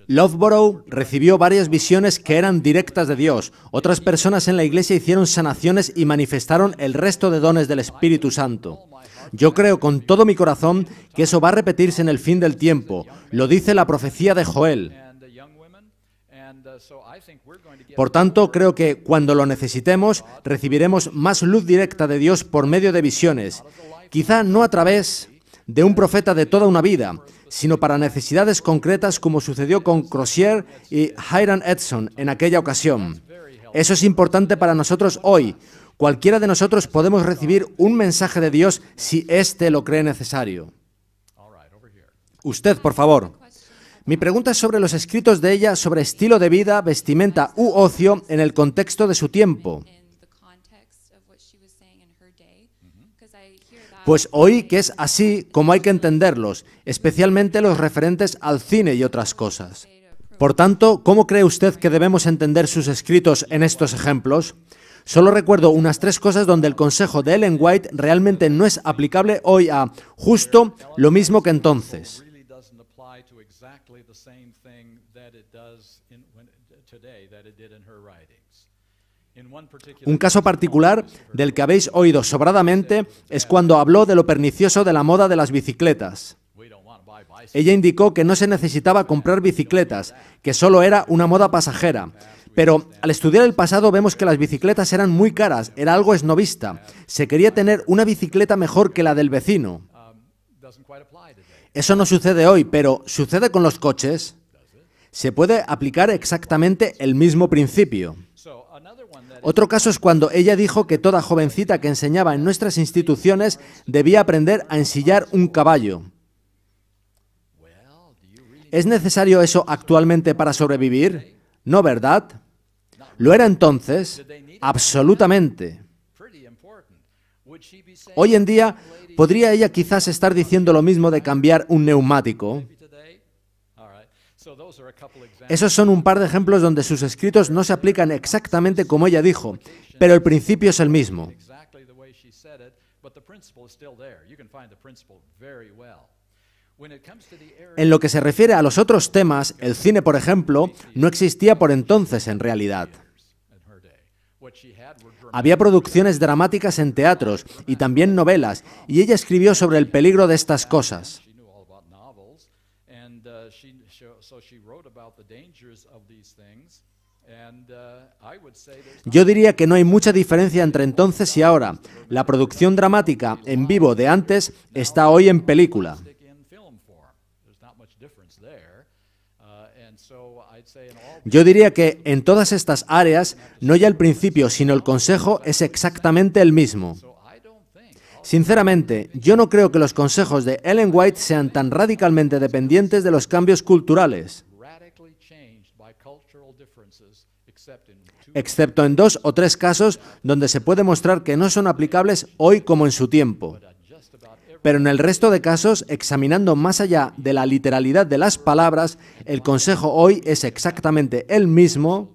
Loveborough recibió varias visiones que eran directas de Dios. Otras personas en la iglesia hicieron sanaciones y manifestaron el resto de dones del Espíritu Santo. Yo creo con todo mi corazón que eso va a repetirse en el fin del tiempo. Lo dice la profecía de Joel. Por tanto, creo que cuando lo necesitemos, recibiremos más luz directa de Dios por medio de visiones. Quizá no a través de un profeta de toda una vida, sino para necesidades concretas como sucedió con Crozier y Hiram Edson en aquella ocasión. Eso es importante para nosotros hoy, Cualquiera de nosotros podemos recibir un mensaje de Dios si éste lo cree necesario. Usted, por favor. Mi pregunta es sobre los escritos de ella sobre estilo de vida, vestimenta u ocio en el contexto de su tiempo. Pues oí que es así como hay que entenderlos, especialmente los referentes al cine y otras cosas. Por tanto, ¿cómo cree usted que debemos entender sus escritos en estos ejemplos? Solo recuerdo unas tres cosas donde el consejo de Ellen White realmente no es aplicable hoy a justo lo mismo que entonces. Un caso particular del que habéis oído sobradamente es cuando habló de lo pernicioso de la moda de las bicicletas. Ella indicó que no se necesitaba comprar bicicletas, que solo era una moda pasajera. Pero al estudiar el pasado vemos que las bicicletas eran muy caras, era algo esnovista. Se quería tener una bicicleta mejor que la del vecino. Eso no sucede hoy, pero ¿sucede con los coches? Se puede aplicar exactamente el mismo principio. Otro caso es cuando ella dijo que toda jovencita que enseñaba en nuestras instituciones debía aprender a ensillar un caballo. ¿Es necesario eso actualmente para sobrevivir? ¿No verdad? Lo era entonces, absolutamente. Hoy en día, ¿podría ella quizás estar diciendo lo mismo de cambiar un neumático? Esos son un par de ejemplos donde sus escritos no se aplican exactamente como ella dijo, pero el principio es el mismo. En lo que se refiere a los otros temas, el cine, por ejemplo, no existía por entonces en realidad. Había producciones dramáticas en teatros y también novelas, y ella escribió sobre el peligro de estas cosas. Yo diría que no hay mucha diferencia entre entonces y ahora. La producción dramática en vivo de antes está hoy en película. Yo diría que en todas estas áreas, no ya el principio, sino el consejo es exactamente el mismo. Sinceramente, yo no creo que los consejos de Ellen White sean tan radicalmente dependientes de los cambios culturales, excepto en dos o tres casos donde se puede mostrar que no son aplicables hoy como en su tiempo. Pero en el resto de casos, examinando más allá de la literalidad de las palabras, el consejo hoy es exactamente el mismo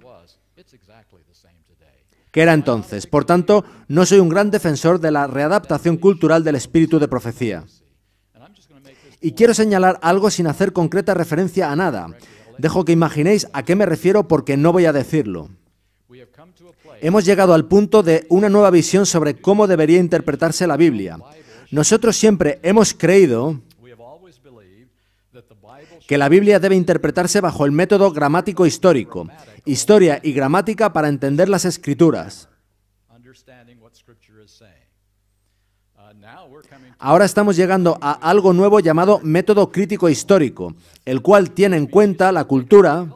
que era entonces. Por tanto, no soy un gran defensor de la readaptación cultural del espíritu de profecía. Y quiero señalar algo sin hacer concreta referencia a nada. Dejo que imaginéis a qué me refiero porque no voy a decirlo. Hemos llegado al punto de una nueva visión sobre cómo debería interpretarse la Biblia. Nosotros siempre hemos creído que la Biblia debe interpretarse bajo el método gramático histórico, historia y gramática para entender las escrituras. Uh, Ahora estamos llegando a algo nuevo llamado método crítico histórico, el cual tiene en cuenta la cultura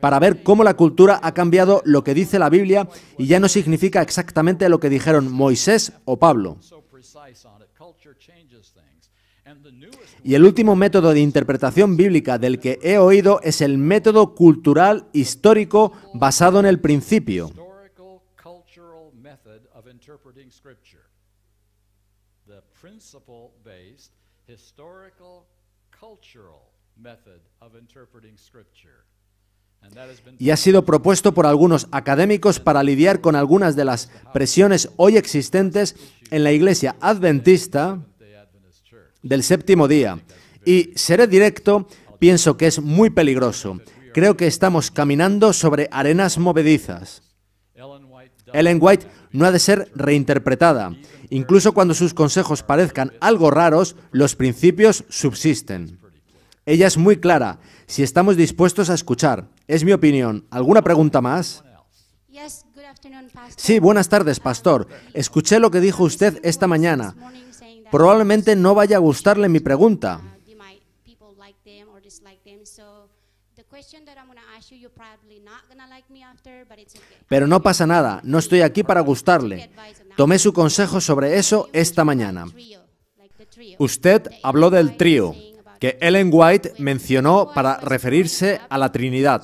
para ver cómo la cultura ha cambiado lo que dice la Biblia y ya no significa exactamente lo que dijeron Moisés o Pablo. Y el último método de interpretación bíblica del que he oído es el método cultural histórico basado en el principio. Y ha sido propuesto por algunos académicos para lidiar con algunas de las presiones hoy existentes en la Iglesia adventista del séptimo día. Y seré directo, pienso que es muy peligroso. Creo que estamos caminando sobre arenas movedizas. Ellen White no ha de ser reinterpretada. Incluso cuando sus consejos parezcan algo raros, los principios subsisten. Ella es muy clara, si estamos dispuestos a escuchar. Es mi opinión. ¿Alguna pregunta más? Sí, buenas tardes, pastor. Escuché lo que dijo usted esta mañana probablemente no vaya a gustarle mi pregunta. Pero no pasa nada, no estoy aquí para gustarle. Tomé su consejo sobre eso esta mañana. Usted habló del trío que Ellen White mencionó para referirse a la Trinidad.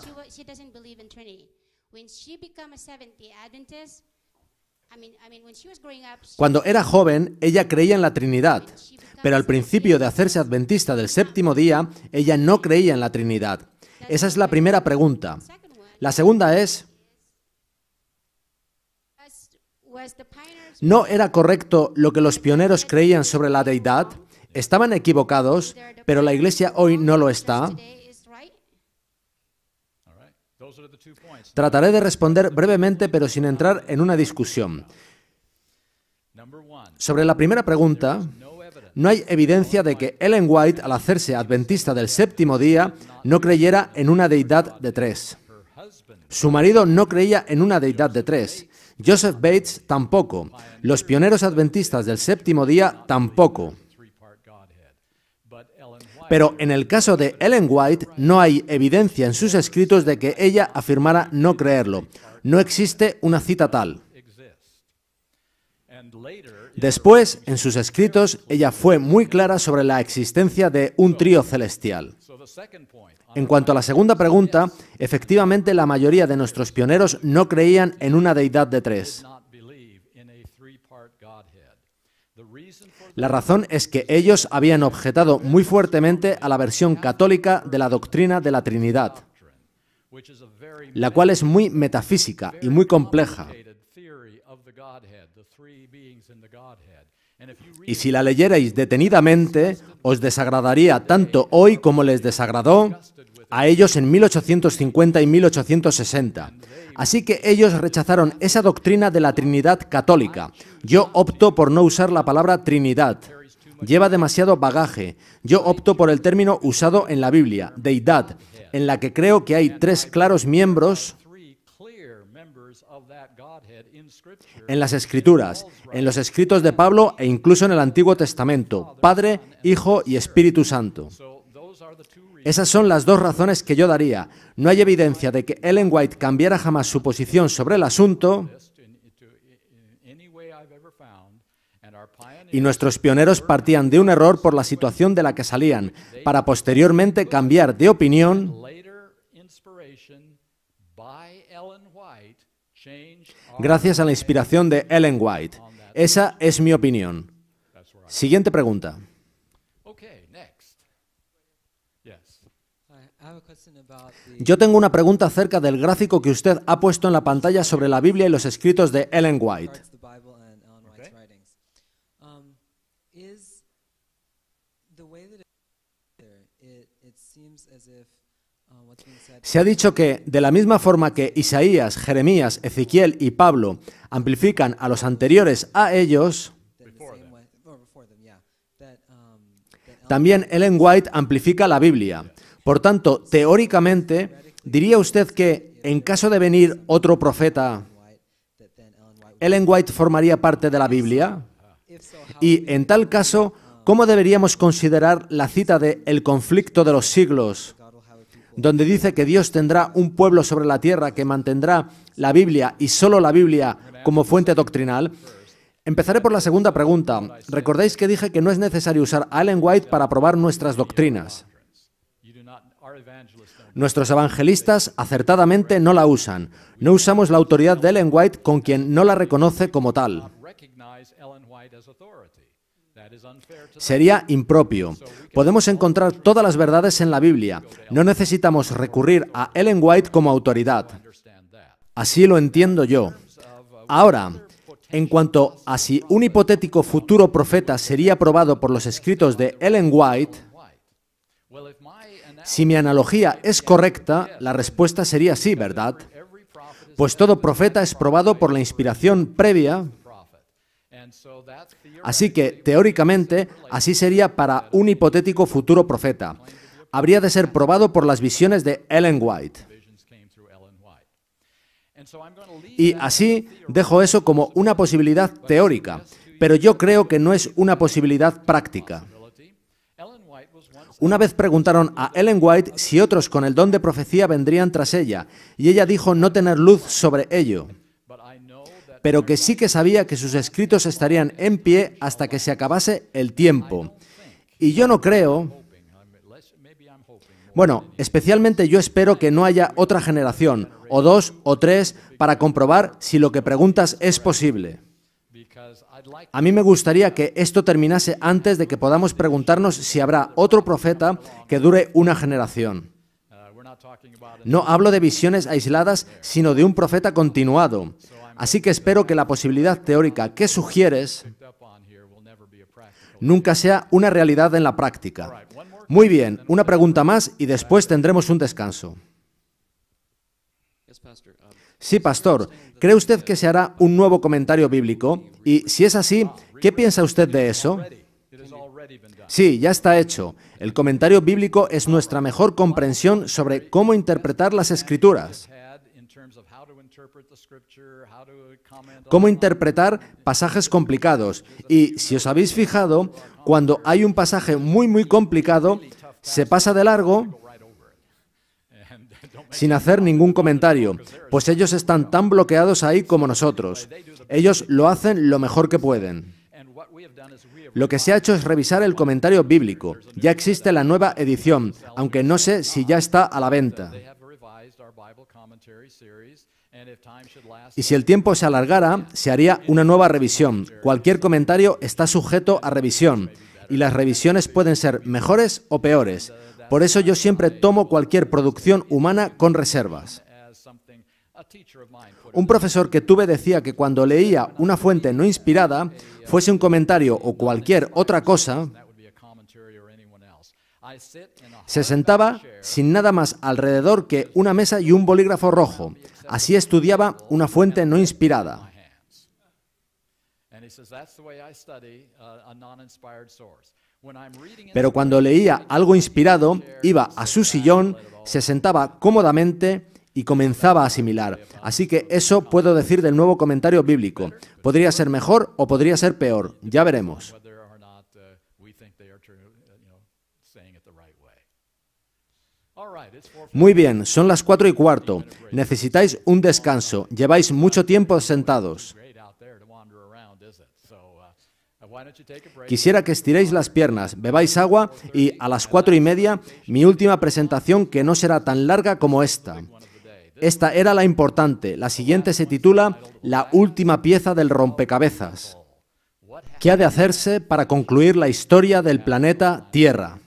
Cuando era joven, ella creía en la Trinidad, pero al principio de hacerse adventista del séptimo día, ella no creía en la Trinidad. Esa es la primera pregunta. La segunda es, ¿no era correcto lo que los pioneros creían sobre la deidad? ¿Estaban equivocados, pero la iglesia hoy no lo está? Trataré de responder brevemente, pero sin entrar en una discusión. Sobre la primera pregunta, no hay evidencia de que Ellen White, al hacerse adventista del séptimo día, no creyera en una deidad de tres. Su marido no creía en una deidad de tres. Joseph Bates tampoco. Los pioneros adventistas del séptimo día tampoco. Pero en el caso de Ellen White no hay evidencia en sus escritos de que ella afirmara no creerlo. No existe una cita tal. Después, en sus escritos, ella fue muy clara sobre la existencia de un trío celestial. En cuanto a la segunda pregunta, efectivamente la mayoría de nuestros pioneros no creían en una deidad de tres. La razón es que ellos habían objetado muy fuertemente a la versión católica de la doctrina de la Trinidad, la cual es muy metafísica y muy compleja. Y si la leyerais detenidamente, os desagradaría tanto hoy como les desagradó a ellos en 1850 y 1860. Así que ellos rechazaron esa doctrina de la Trinidad católica. Yo opto por no usar la palabra Trinidad. Lleva demasiado bagaje. Yo opto por el término usado en la Biblia, deidad, en la que creo que hay tres claros miembros en las escrituras, en los escritos de Pablo e incluso en el Antiguo Testamento, Padre, Hijo y Espíritu Santo. Esas son las dos razones que yo daría. No hay evidencia de que Ellen White cambiara jamás su posición sobre el asunto. Y nuestros pioneros partían de un error por la situación de la que salían, para posteriormente cambiar de opinión gracias a la inspiración de Ellen White. Esa es mi opinión. Siguiente pregunta. Yo tengo una pregunta acerca del gráfico que usted ha puesto en la pantalla sobre la Biblia y los escritos de Ellen White. Se ha dicho que, de la misma forma que Isaías, Jeremías, Ezequiel y Pablo amplifican a los anteriores a ellos, um, también Ellen White amplifica la Biblia. Por tanto, teóricamente, ¿diría usted que en caso de venir otro profeta, Ellen White formaría parte de la Biblia? Y en tal caso, ¿cómo deberíamos considerar la cita de El conflicto de los siglos, donde dice que Dios tendrá un pueblo sobre la tierra que mantendrá la Biblia y solo la Biblia como fuente doctrinal? Empezaré por la segunda pregunta. Recordáis que dije que no es necesario usar a Ellen White para probar nuestras doctrinas. Nuestros evangelistas acertadamente no la usan. No usamos la autoridad de Ellen White con quien no la reconoce como tal. Sería impropio. Podemos encontrar todas las verdades en la Biblia. No necesitamos recurrir a Ellen White como autoridad. Así lo entiendo yo. Uh, Ahora, en cuanto a si un hipotético futuro profeta sería aprobado por los escritos de Ellen White, si mi analogía es correcta, la respuesta sería sí, ¿verdad? Pues todo profeta es probado por la inspiración previa. Así que, teóricamente, así sería para un hipotético futuro profeta. Habría de ser probado por las visiones de Ellen White. Y así dejo eso como una posibilidad teórica, pero yo creo que no es una posibilidad práctica. Una vez preguntaron a Ellen White si otros con el don de profecía vendrían tras ella, y ella dijo no tener luz sobre ello, pero que sí que sabía que sus escritos estarían en pie hasta que se acabase el tiempo. Y yo no creo, bueno, especialmente yo espero que no haya otra generación, o dos o tres, para comprobar si lo que preguntas es posible. A mí me gustaría que esto terminase antes de que podamos preguntarnos si habrá otro profeta que dure una generación. Uh, no hablo de visiones aisladas, sino de un profeta continuado. Así que espero que la posibilidad teórica que sugieres nunca sea una realidad en la práctica. Muy bien, una pregunta más y después tendremos un descanso. Sí, pastor, ¿cree usted que se hará un nuevo comentario bíblico? Y si es así, ¿qué piensa usted de eso? Sí, ya está hecho. El comentario bíblico es nuestra mejor comprensión sobre cómo interpretar las escrituras. Cómo interpretar pasajes complicados. Y si os habéis fijado, cuando hay un pasaje muy, muy complicado, se pasa de largo sin hacer ningún comentario, pues ellos están tan bloqueados ahí como nosotros. Ellos lo hacen lo mejor que pueden. Lo que se ha hecho es revisar el comentario bíblico. Ya existe la nueva edición, aunque no sé si ya está a la venta. Y si el tiempo se alargara, se haría una nueva revisión. Cualquier comentario está sujeto a revisión y las revisiones pueden ser mejores o peores. Por eso yo siempre tomo cualquier producción humana con reservas. Un profesor que tuve decía que cuando leía una fuente no inspirada, fuese un comentario o cualquier otra cosa, se sentaba sin nada más alrededor que una mesa y un bolígrafo rojo. Así estudiaba una fuente no inspirada. Pero cuando leía algo inspirado, iba a su sillón, se sentaba cómodamente y comenzaba a asimilar. Así que eso puedo decir del nuevo comentario bíblico. Podría ser mejor o podría ser peor. Ya veremos. Uh, uh, Muy bien, son las cuatro y cuarto. Necesitáis un descanso. Lleváis mucho tiempo sentados. Quisiera que estiréis las piernas, bebáis agua y a las cuatro y media mi última presentación que no será tan larga como esta. Esta era la importante. La siguiente se titula La última pieza del rompecabezas. ¿Qué ha de hacerse para concluir la historia del planeta Tierra?